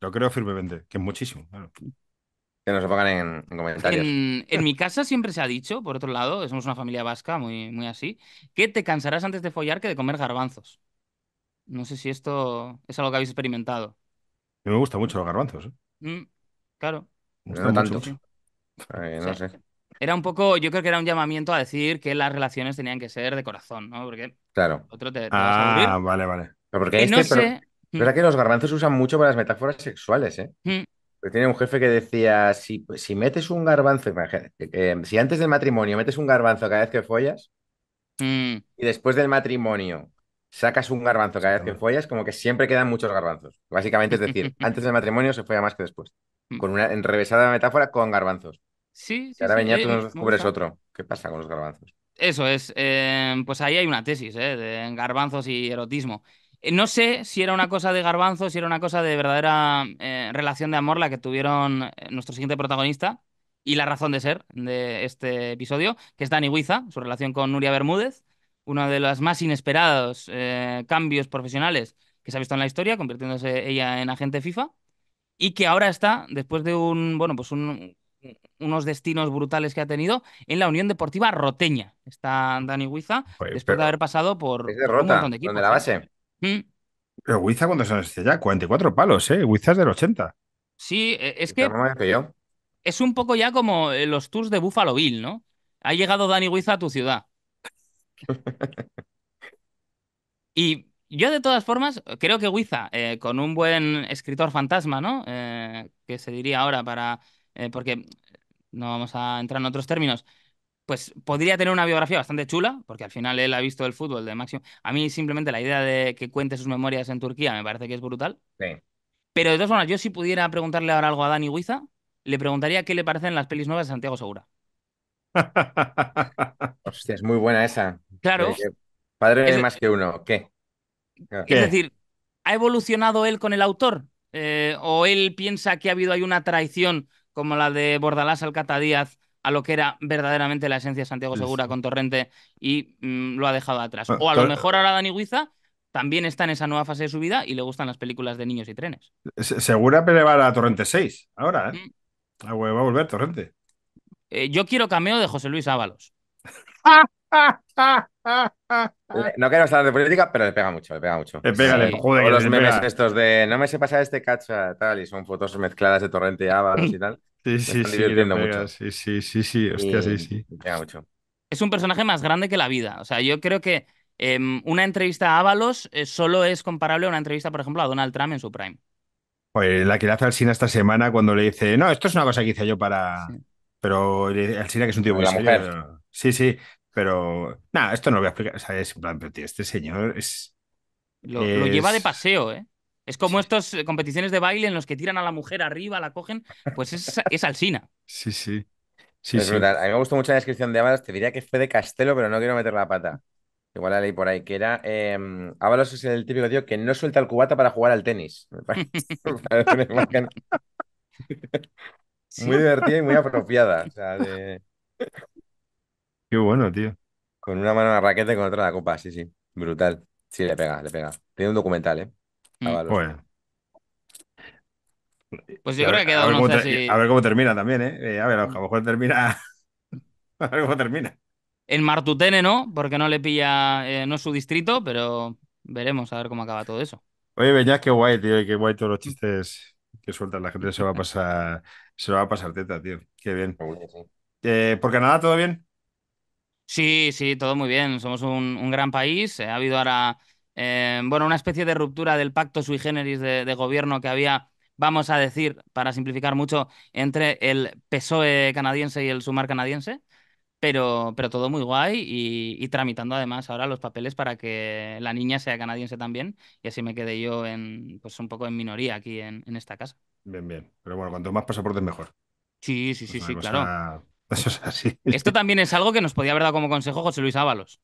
Lo creo firmemente, que es muchísimo. Que nos lo pongan en, comentarios. En, en, mi casa siempre se ha dicho, por otro lado, somos una familia vasca muy, muy así, que te cansarás antes de follar que de comer garbanzos. No sé si esto es algo que habéis experimentado. me gustan mucho los garbanzos. ¿eh? Mm, claro. Me tanto. no sé. Era un poco, yo creo que era un llamamiento a decir que las relaciones tenían que ser de corazón, ¿no? Porque claro. otro te, ah, vale, vale. Eh, pero porque este, mm. que los garbanzos usan mucho para las metáforas sexuales, ¿eh? Mm. tiene un jefe que decía, si, metes un garbanzo, imagínate, eh, si antes del matrimonio metes un garbanzo cada vez que follas, y después del matrimonio sacas un garbanzo cada vez que follas, como que siempre quedan muchos garbanzos. Básicamente, es decir, antes del matrimonio se a más que después. Mm. Con una enrevesada metáfora con garbanzos. Sí, sí. ahora venía eh, tú nos descubres otro. ¿Qué pasa con los garbanzos? Eso es. Eh, pues ahí hay una tesis, ¿eh? De garbanzos y erotismo. Eh, no sé si era una cosa de garbanzos, si era una cosa de verdadera relación de amor la que tuvieron nuestro siguiente protagonista y la razón de ser de este episodio, que es Dani Huiza, su relación con Nuria Bermúdez uno de los más inesperados eh, cambios profesionales que se ha visto en la historia, convirtiéndose ella en agente FIFA, y que ahora está, después de un, bueno, pues unos destinos brutales que ha tenido, en la Unión Deportiva Roteña. Está Dani Huiza, después de haber pasado por un montón de equipos. Donde la ¿eh? base. Mm. Pero Huiza, cuando se nos ya? 44 palos, ¿eh? Huiza es del 80. Sí, e, es que, es un poco ya como eh, los tours de Buffalo Bill, ¿no? Ha llegado Dani Huiza a tu ciudad y yo de todas formas, creo que Wiza, eh, con un buen escritor fantasma, ¿no? Eh, que se diría ahora para... Eh, porque no vamos a entrar en otros términos. Pues podría tener una biografía bastante chula, porque al final él ha visto el fútbol de máximo. A mí simplemente la idea de que cuente sus memorias en Turquía me parece que es brutal. Pero de todas formas, yo si pudiera preguntarle ahora algo a Dani Huiza, le preguntaría qué le parecen las pelis nuevas de Santiago Segura. Hostia, es muy buena esa. Claro. Eh, padre es, más que uno, ¿qué? Ah. Es decir, ¿ha evolucionado él con el autor? Eh, ¿O él piensa que ha habido ahí una traición como la de Bordalás al Díaz a lo que era verdaderamente la esencia de Santiago Segura con Torrente y mm, lo ha dejado atrás? Ah, o a lo mejor ahora Dani Guiza también está en esa nueva fase de su vida y le gustan las películas de niños y trenes. Segura pero va a Torrente 6 ahora, ¿eh? Mm. va a volver Torrente. Eh, yo quiero cameo de José Luis Ábalos. Eh, no quiero estar de política, pero le pega mucho, le pega mucho. Le los memes estos de no me sé pasar este cacha, tal, y son fotos mezcladas de torrente y ábalos y tal. Sí, sí, sí, sí. Sí, sí, sí, Le pega mucho. Es un personaje más grande que la vida. O sea, yo creo que em, una entrevista a Ábalos eh, solo es comparable a una entrevista, por ejemplo, a Donald Trump en su prime. Pues la que le hace Alcina esta semana cuando le dice, no, esto es una cosa que hice yo para. Pero eh, Alcina, que es un tipo muy Sí, sí, pero nada, esto no lo voy a explicar. O sea, es plan, pero tío, este señor es. Lo, lleva de paseo, ¿eh? Es como estos estas eh, competiciones de baile en los que tiran a la mujer arriba, la cogen. Pues es, es Alsina. Sí, sí. sí, A mí me gustó mucho la descripción de Ábalos. Te diría que fue de Castelo, pero no quiero meter la pata. Igual la leí por ahí, que era. Em, Ábalos es el típico tío que no suelta el cubata para jugar al tenis. muy divertida y muy apropiada. O sea, de... Qué bueno, tío. Con una mano la raqueta y con otra la copa, sí, sí. Brutal. Sí, le pega, le pega. Tiene un documental, ¿eh? Bueno, mm, Pues, pues yo creo que ha quedado ver un cómo a ver cómo termina también, ¿eh? ¿eh? a ver, a lo mejor termina. A ver cómo termina. En Martutene no, porque no le pilla, eh, no es su distrito, pero veremos a ver cómo acaba todo eso. Oye, ya qué guay, tío, qué guay todos los chistes que sueltan La gente se va a pasar, se va a pasar teta, tío. Qué bien. Porque eh, nada, todo bien? Sí, sí, todo muy bien. Somos un, gran país. Ha habido ahora, eh, bueno, una especie de ruptura del pacto sui generis de, gobierno que había, vamos a decir, para simplificar mucho, entre el PSOE canadiense y el Sumar canadiense. Pero, pero todo muy guay y, tramitando además ahora los papeles para que la niña sea canadiense también y así me quedé yo en, pues un poco en minoría aquí en, en esta casa. Bien, bien. Pero bueno, cuanto más pasaportes mejor. Sí, sí, sí, sí, claro. Esto también es algo que nos podía haber dado como consejo José Luis Ábalos.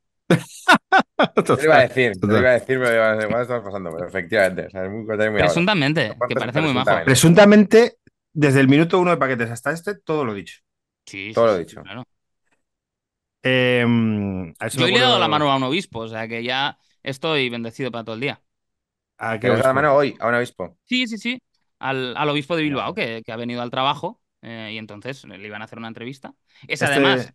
iba a decir, efectivamente. presuntamente, que parece muy majo. Presuntamente, desde el minuto uno de paquetes hasta este, todo lo dicho. Sí, todo lo dicho. Em, Yo le he dado la mano a un obispo, o sea que ya estoy bendecido para todo el día. ¿A qué le la mano hoy a un obispo? Sí, sí, sí. Al, obispo de Bilbao, que ha venido al trabajo eh, y entonces le iban a hacer una entrevista. Es este además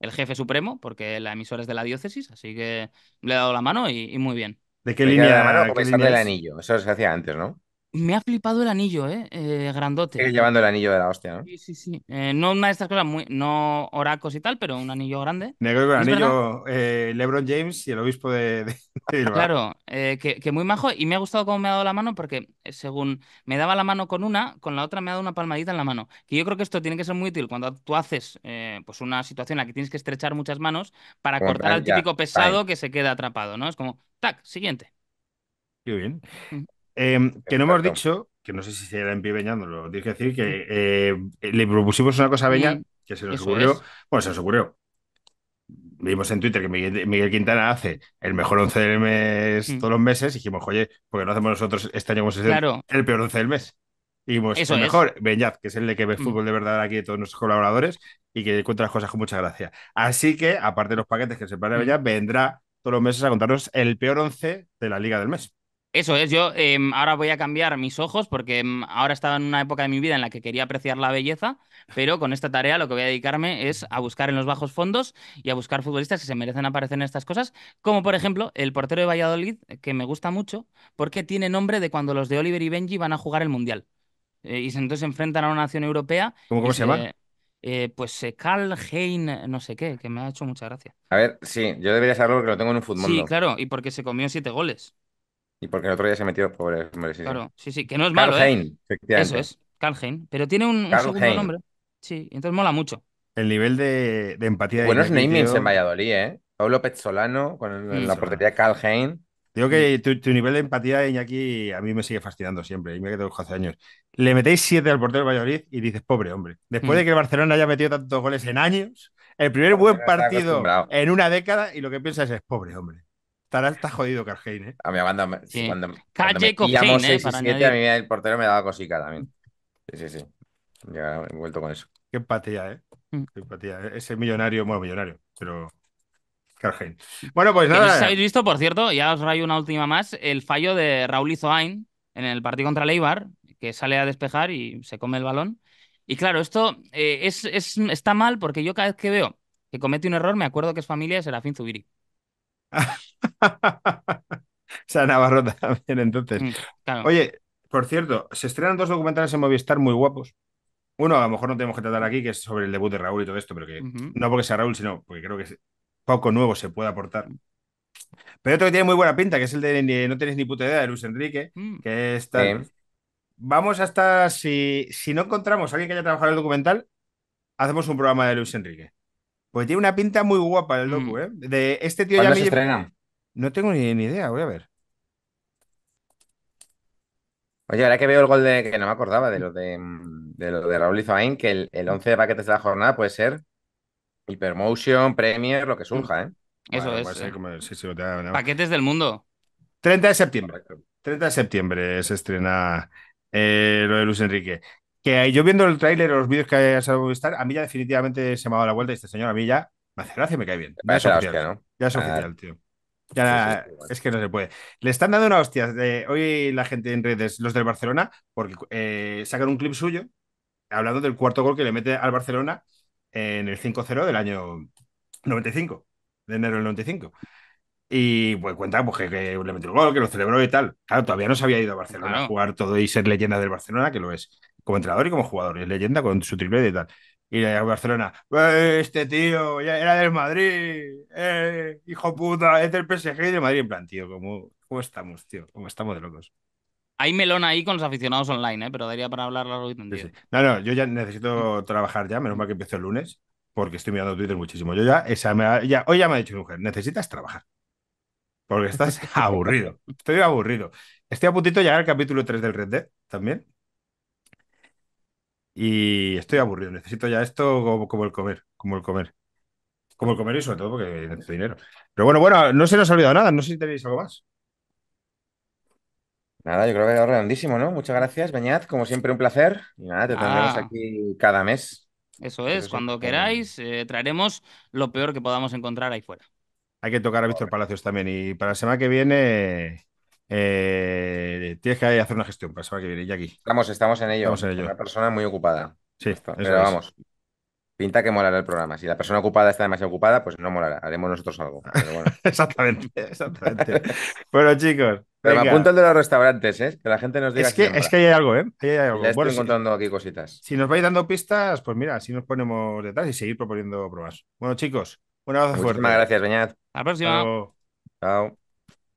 el jefe supremo, porque la emisora es de la diócesis, así que le he dado la mano y, muy bien. ¿De qué línea? De la mano, anillo. Eso se hacía antes, ¿no? Me ha flipado el anillo, ¿eh? eh grandote. llevando el anillo de la hostia, ¿no? Sí, sí, sí. Eh, no una de estas cosas muy. No oracos y tal, pero un anillo grande. Negro el anillo, eh, LeBron James y el obispo de. claro, que, muy majo. Y me ha gustado cómo me ha dado la mano, porque según me daba la mano con una, con la otra me ha dado una palmadita en la mano. Que yo creo que esto tiene que ser muy útil cuando tú haces pues una situación en la que tienes que estrechar muchas manos para cortar al típico pesado que se queda atrapado, ¿no? Es como, tac, siguiente. Qué bien. Mm. Em, que no hemos dicho, que no sé si se en pie Beña, no lo que decir, que eh, le propusimos una cosa a Beña que se nos ocurrió. Bueno, se nos ocurrió. Vimos en Twitter que Miguel, Quintana hace el mejor 11 del mes mm. todos los meses. Y dijimos, oye, porque no hacemos nosotros este año el, peor 11 del mes? Y dijimos, el mejor, Beñaz, que es el de que ve mm. fútbol de verdad aquí de todos nuestros colaboradores y que encuentra las cosas con mucha gracia. Así que, aparte de los paquetes que se para mm. vendrá todos los meses a contarnos el peor once de la Liga del Mes. Eso es, yo em, ahora voy a cambiar mis ojos porque em, ahora estaba en una época de mi vida en la que quería apreciar la belleza, pero con esta tarea lo que voy a dedicarme es a buscar en los bajos fondos y a buscar futbolistas que se merecen aparecer en estas cosas, como por ejemplo el portero de Valladolid, que me gusta mucho, porque tiene nombre de cuando los de Oliver y Benji van a jugar el Mundial. Eh, y entonces se enfrentan a una nación europea. ¿Cómo, se, llama? Eh, pues Carl Hein, no sé qué, que me ha hecho mucha gracia. A ver, sí, yo debería saberlo porque lo tengo en un fútbol. Sí, claro, y porque se comió siete goles. Y porque el otro día se metió, pobre hombre. Sí, claro, sí, sí, que no es Carl malo. ¿eh? Eso es, Carl Pero tiene un, segundo nombre. Sí, entonces mola mucho. El nivel de, de empatía. Buenos namings en Valladolid, ¿eh? Pablo Petzolano con la portería Carl Hein. Digo que tu, nivel de empatía, Iñaki, a mí me sigue fascinando siempre. Y me que hace hace años. Le metéis siete al portero de Valladolid y dices, pobre hombre. Después mm. de que Barcelona haya metido tantos goles en años, el primer buen partido en una década y lo que piensas es, pobre hombre. Taral está jodido Carhein, ¿eh? A mí cuando, me pillamos ¿eh? a mí el portero me daba cosica también. Sí, sí, sí. Ya he vuelto con eso. Qué empatía, ¿eh? Mm. Qué empatía. Ese millonario, bueno, millonario, pero... Bueno, pues nada. habéis visto, por cierto, ya os rayo una última más, el fallo de Raúl Izoain en el partido contra Leibar, que sale a despejar y se come el balón. Y claro, esto eh, es, está mal porque yo cada vez que veo que comete un error me acuerdo que es familia de Serafín Zubiri. sea, Navarro también, entonces. Mm, Oye, por cierto, se estrenan dos documentales en Movistar muy guapos. Uno, a lo mejor no tenemos que tratar aquí, que es sobre el debut de Raúl y todo esto, pero que no porque sea Raúl, sino porque creo que poco nuevo se puede aportar. Pero otro que tiene muy buena pinta, que es el de No tenéis ni puta idea, de Luis Enrique, mm. que está. Vamos hasta. Si, si no encontramos a alguien que haya trabajado en el documental, hacemos un programa de Luis Enrique. Porque tiene una pinta muy guapa el docu, mm. ¿eh? De este tío ya. Se estrenan no tengo ni, idea, voy a ver. Oye, ahora que veo el gol de que no me acordaba de lo de, mm, Raúl Izaín, que el, el 11 de paquetes de la jornada puede ser Hypermotion, Premier, lo que surja, ¿eh? Eso es. Paquetes del mundo. 30 de septiembre. 30 de septiembre se estrena eh, lo de Luis Enrique. Que yo viendo el tráiler, los vídeos que hayas salido estar, a mí ya definitivamente se me ha dado la vuelta y este señor. A mí ya me hace gracia y me cae bien. Ya es Ya es ah. oficial, tío. Ya es que no se puede. Le están dando una hostia. De, hoy la gente en redes, los del Barcelona, porque eh, sacan un clip suyo hablando del cuarto gol que le mete al Barcelona en el 5-0 del año 95, de enero del 95. Y pues cuenta pues, que, le metió el gol, que lo celebró y tal. Claro, todavía no se había ido a Barcelona a jugar todo y ser leyenda del Barcelona, que lo es, como entrenador y como jugador, es leyenda con su triple y tal. Y de Barcelona, este tío, ya era del Madrid, eh, hijo puta, es del PSG y del Madrid. En plan, tío, ¿cómo, estamos, tío? ¿Cómo estamos de locos? Hay melón ahí con los aficionados online, eh, pero daría para hablar largo y No, no, yo ya necesito trabajar ya, menos mal que empiezo el lunes, porque estoy mirando Twitter muchísimo. Yo ya, hoy ya me ha dicho mi mujer, necesitas trabajar, porque estás aburrido, estoy aburrido. Estoy a puntito de llegar al capítulo 3 del Red Dead también, y estoy aburrido, necesito ya esto como, el comer, como el comer. Como el comer y sobre todo porque necesito dinero. Pero bueno, bueno, no se nos ha olvidado nada, no sé si tenéis algo más. Nada, yo creo que ha quedado redondísimo, ¿no? Muchas gracias, bañad, como siempre un placer. Y nada, te tendremos ah. aquí cada mes. Eso es, cuando queráis eh, traeremos lo peor que podamos encontrar ahí fuera. Hay que tocar a Víctor Palacios también y para la semana que viene eh, tienes que hacer una gestión para saber que viene. aquí. Estamos, estamos en ello. Estamos en ello. Una persona muy ocupada. Sí, pero vamos. Pinta que molará el programa. Si la persona ocupada está demasiado ocupada, pues no molará. Haremos nosotros algo. Ah, exactamente, exactamente. bueno, chicos. Pero apunto el de los restaurantes, ¿eh? Que la gente nos diga. Es que, es que hay algo, ¿eh? hay algo. estoy encontrando aquí cositas. Si nos vais dando pistas, pues mira, así nos ponemos detrás y seguir proponiendo pruebas. Bueno, chicos, un abrazo fuerte. muchísimas gracias, Beñat. A la próxima. Chao.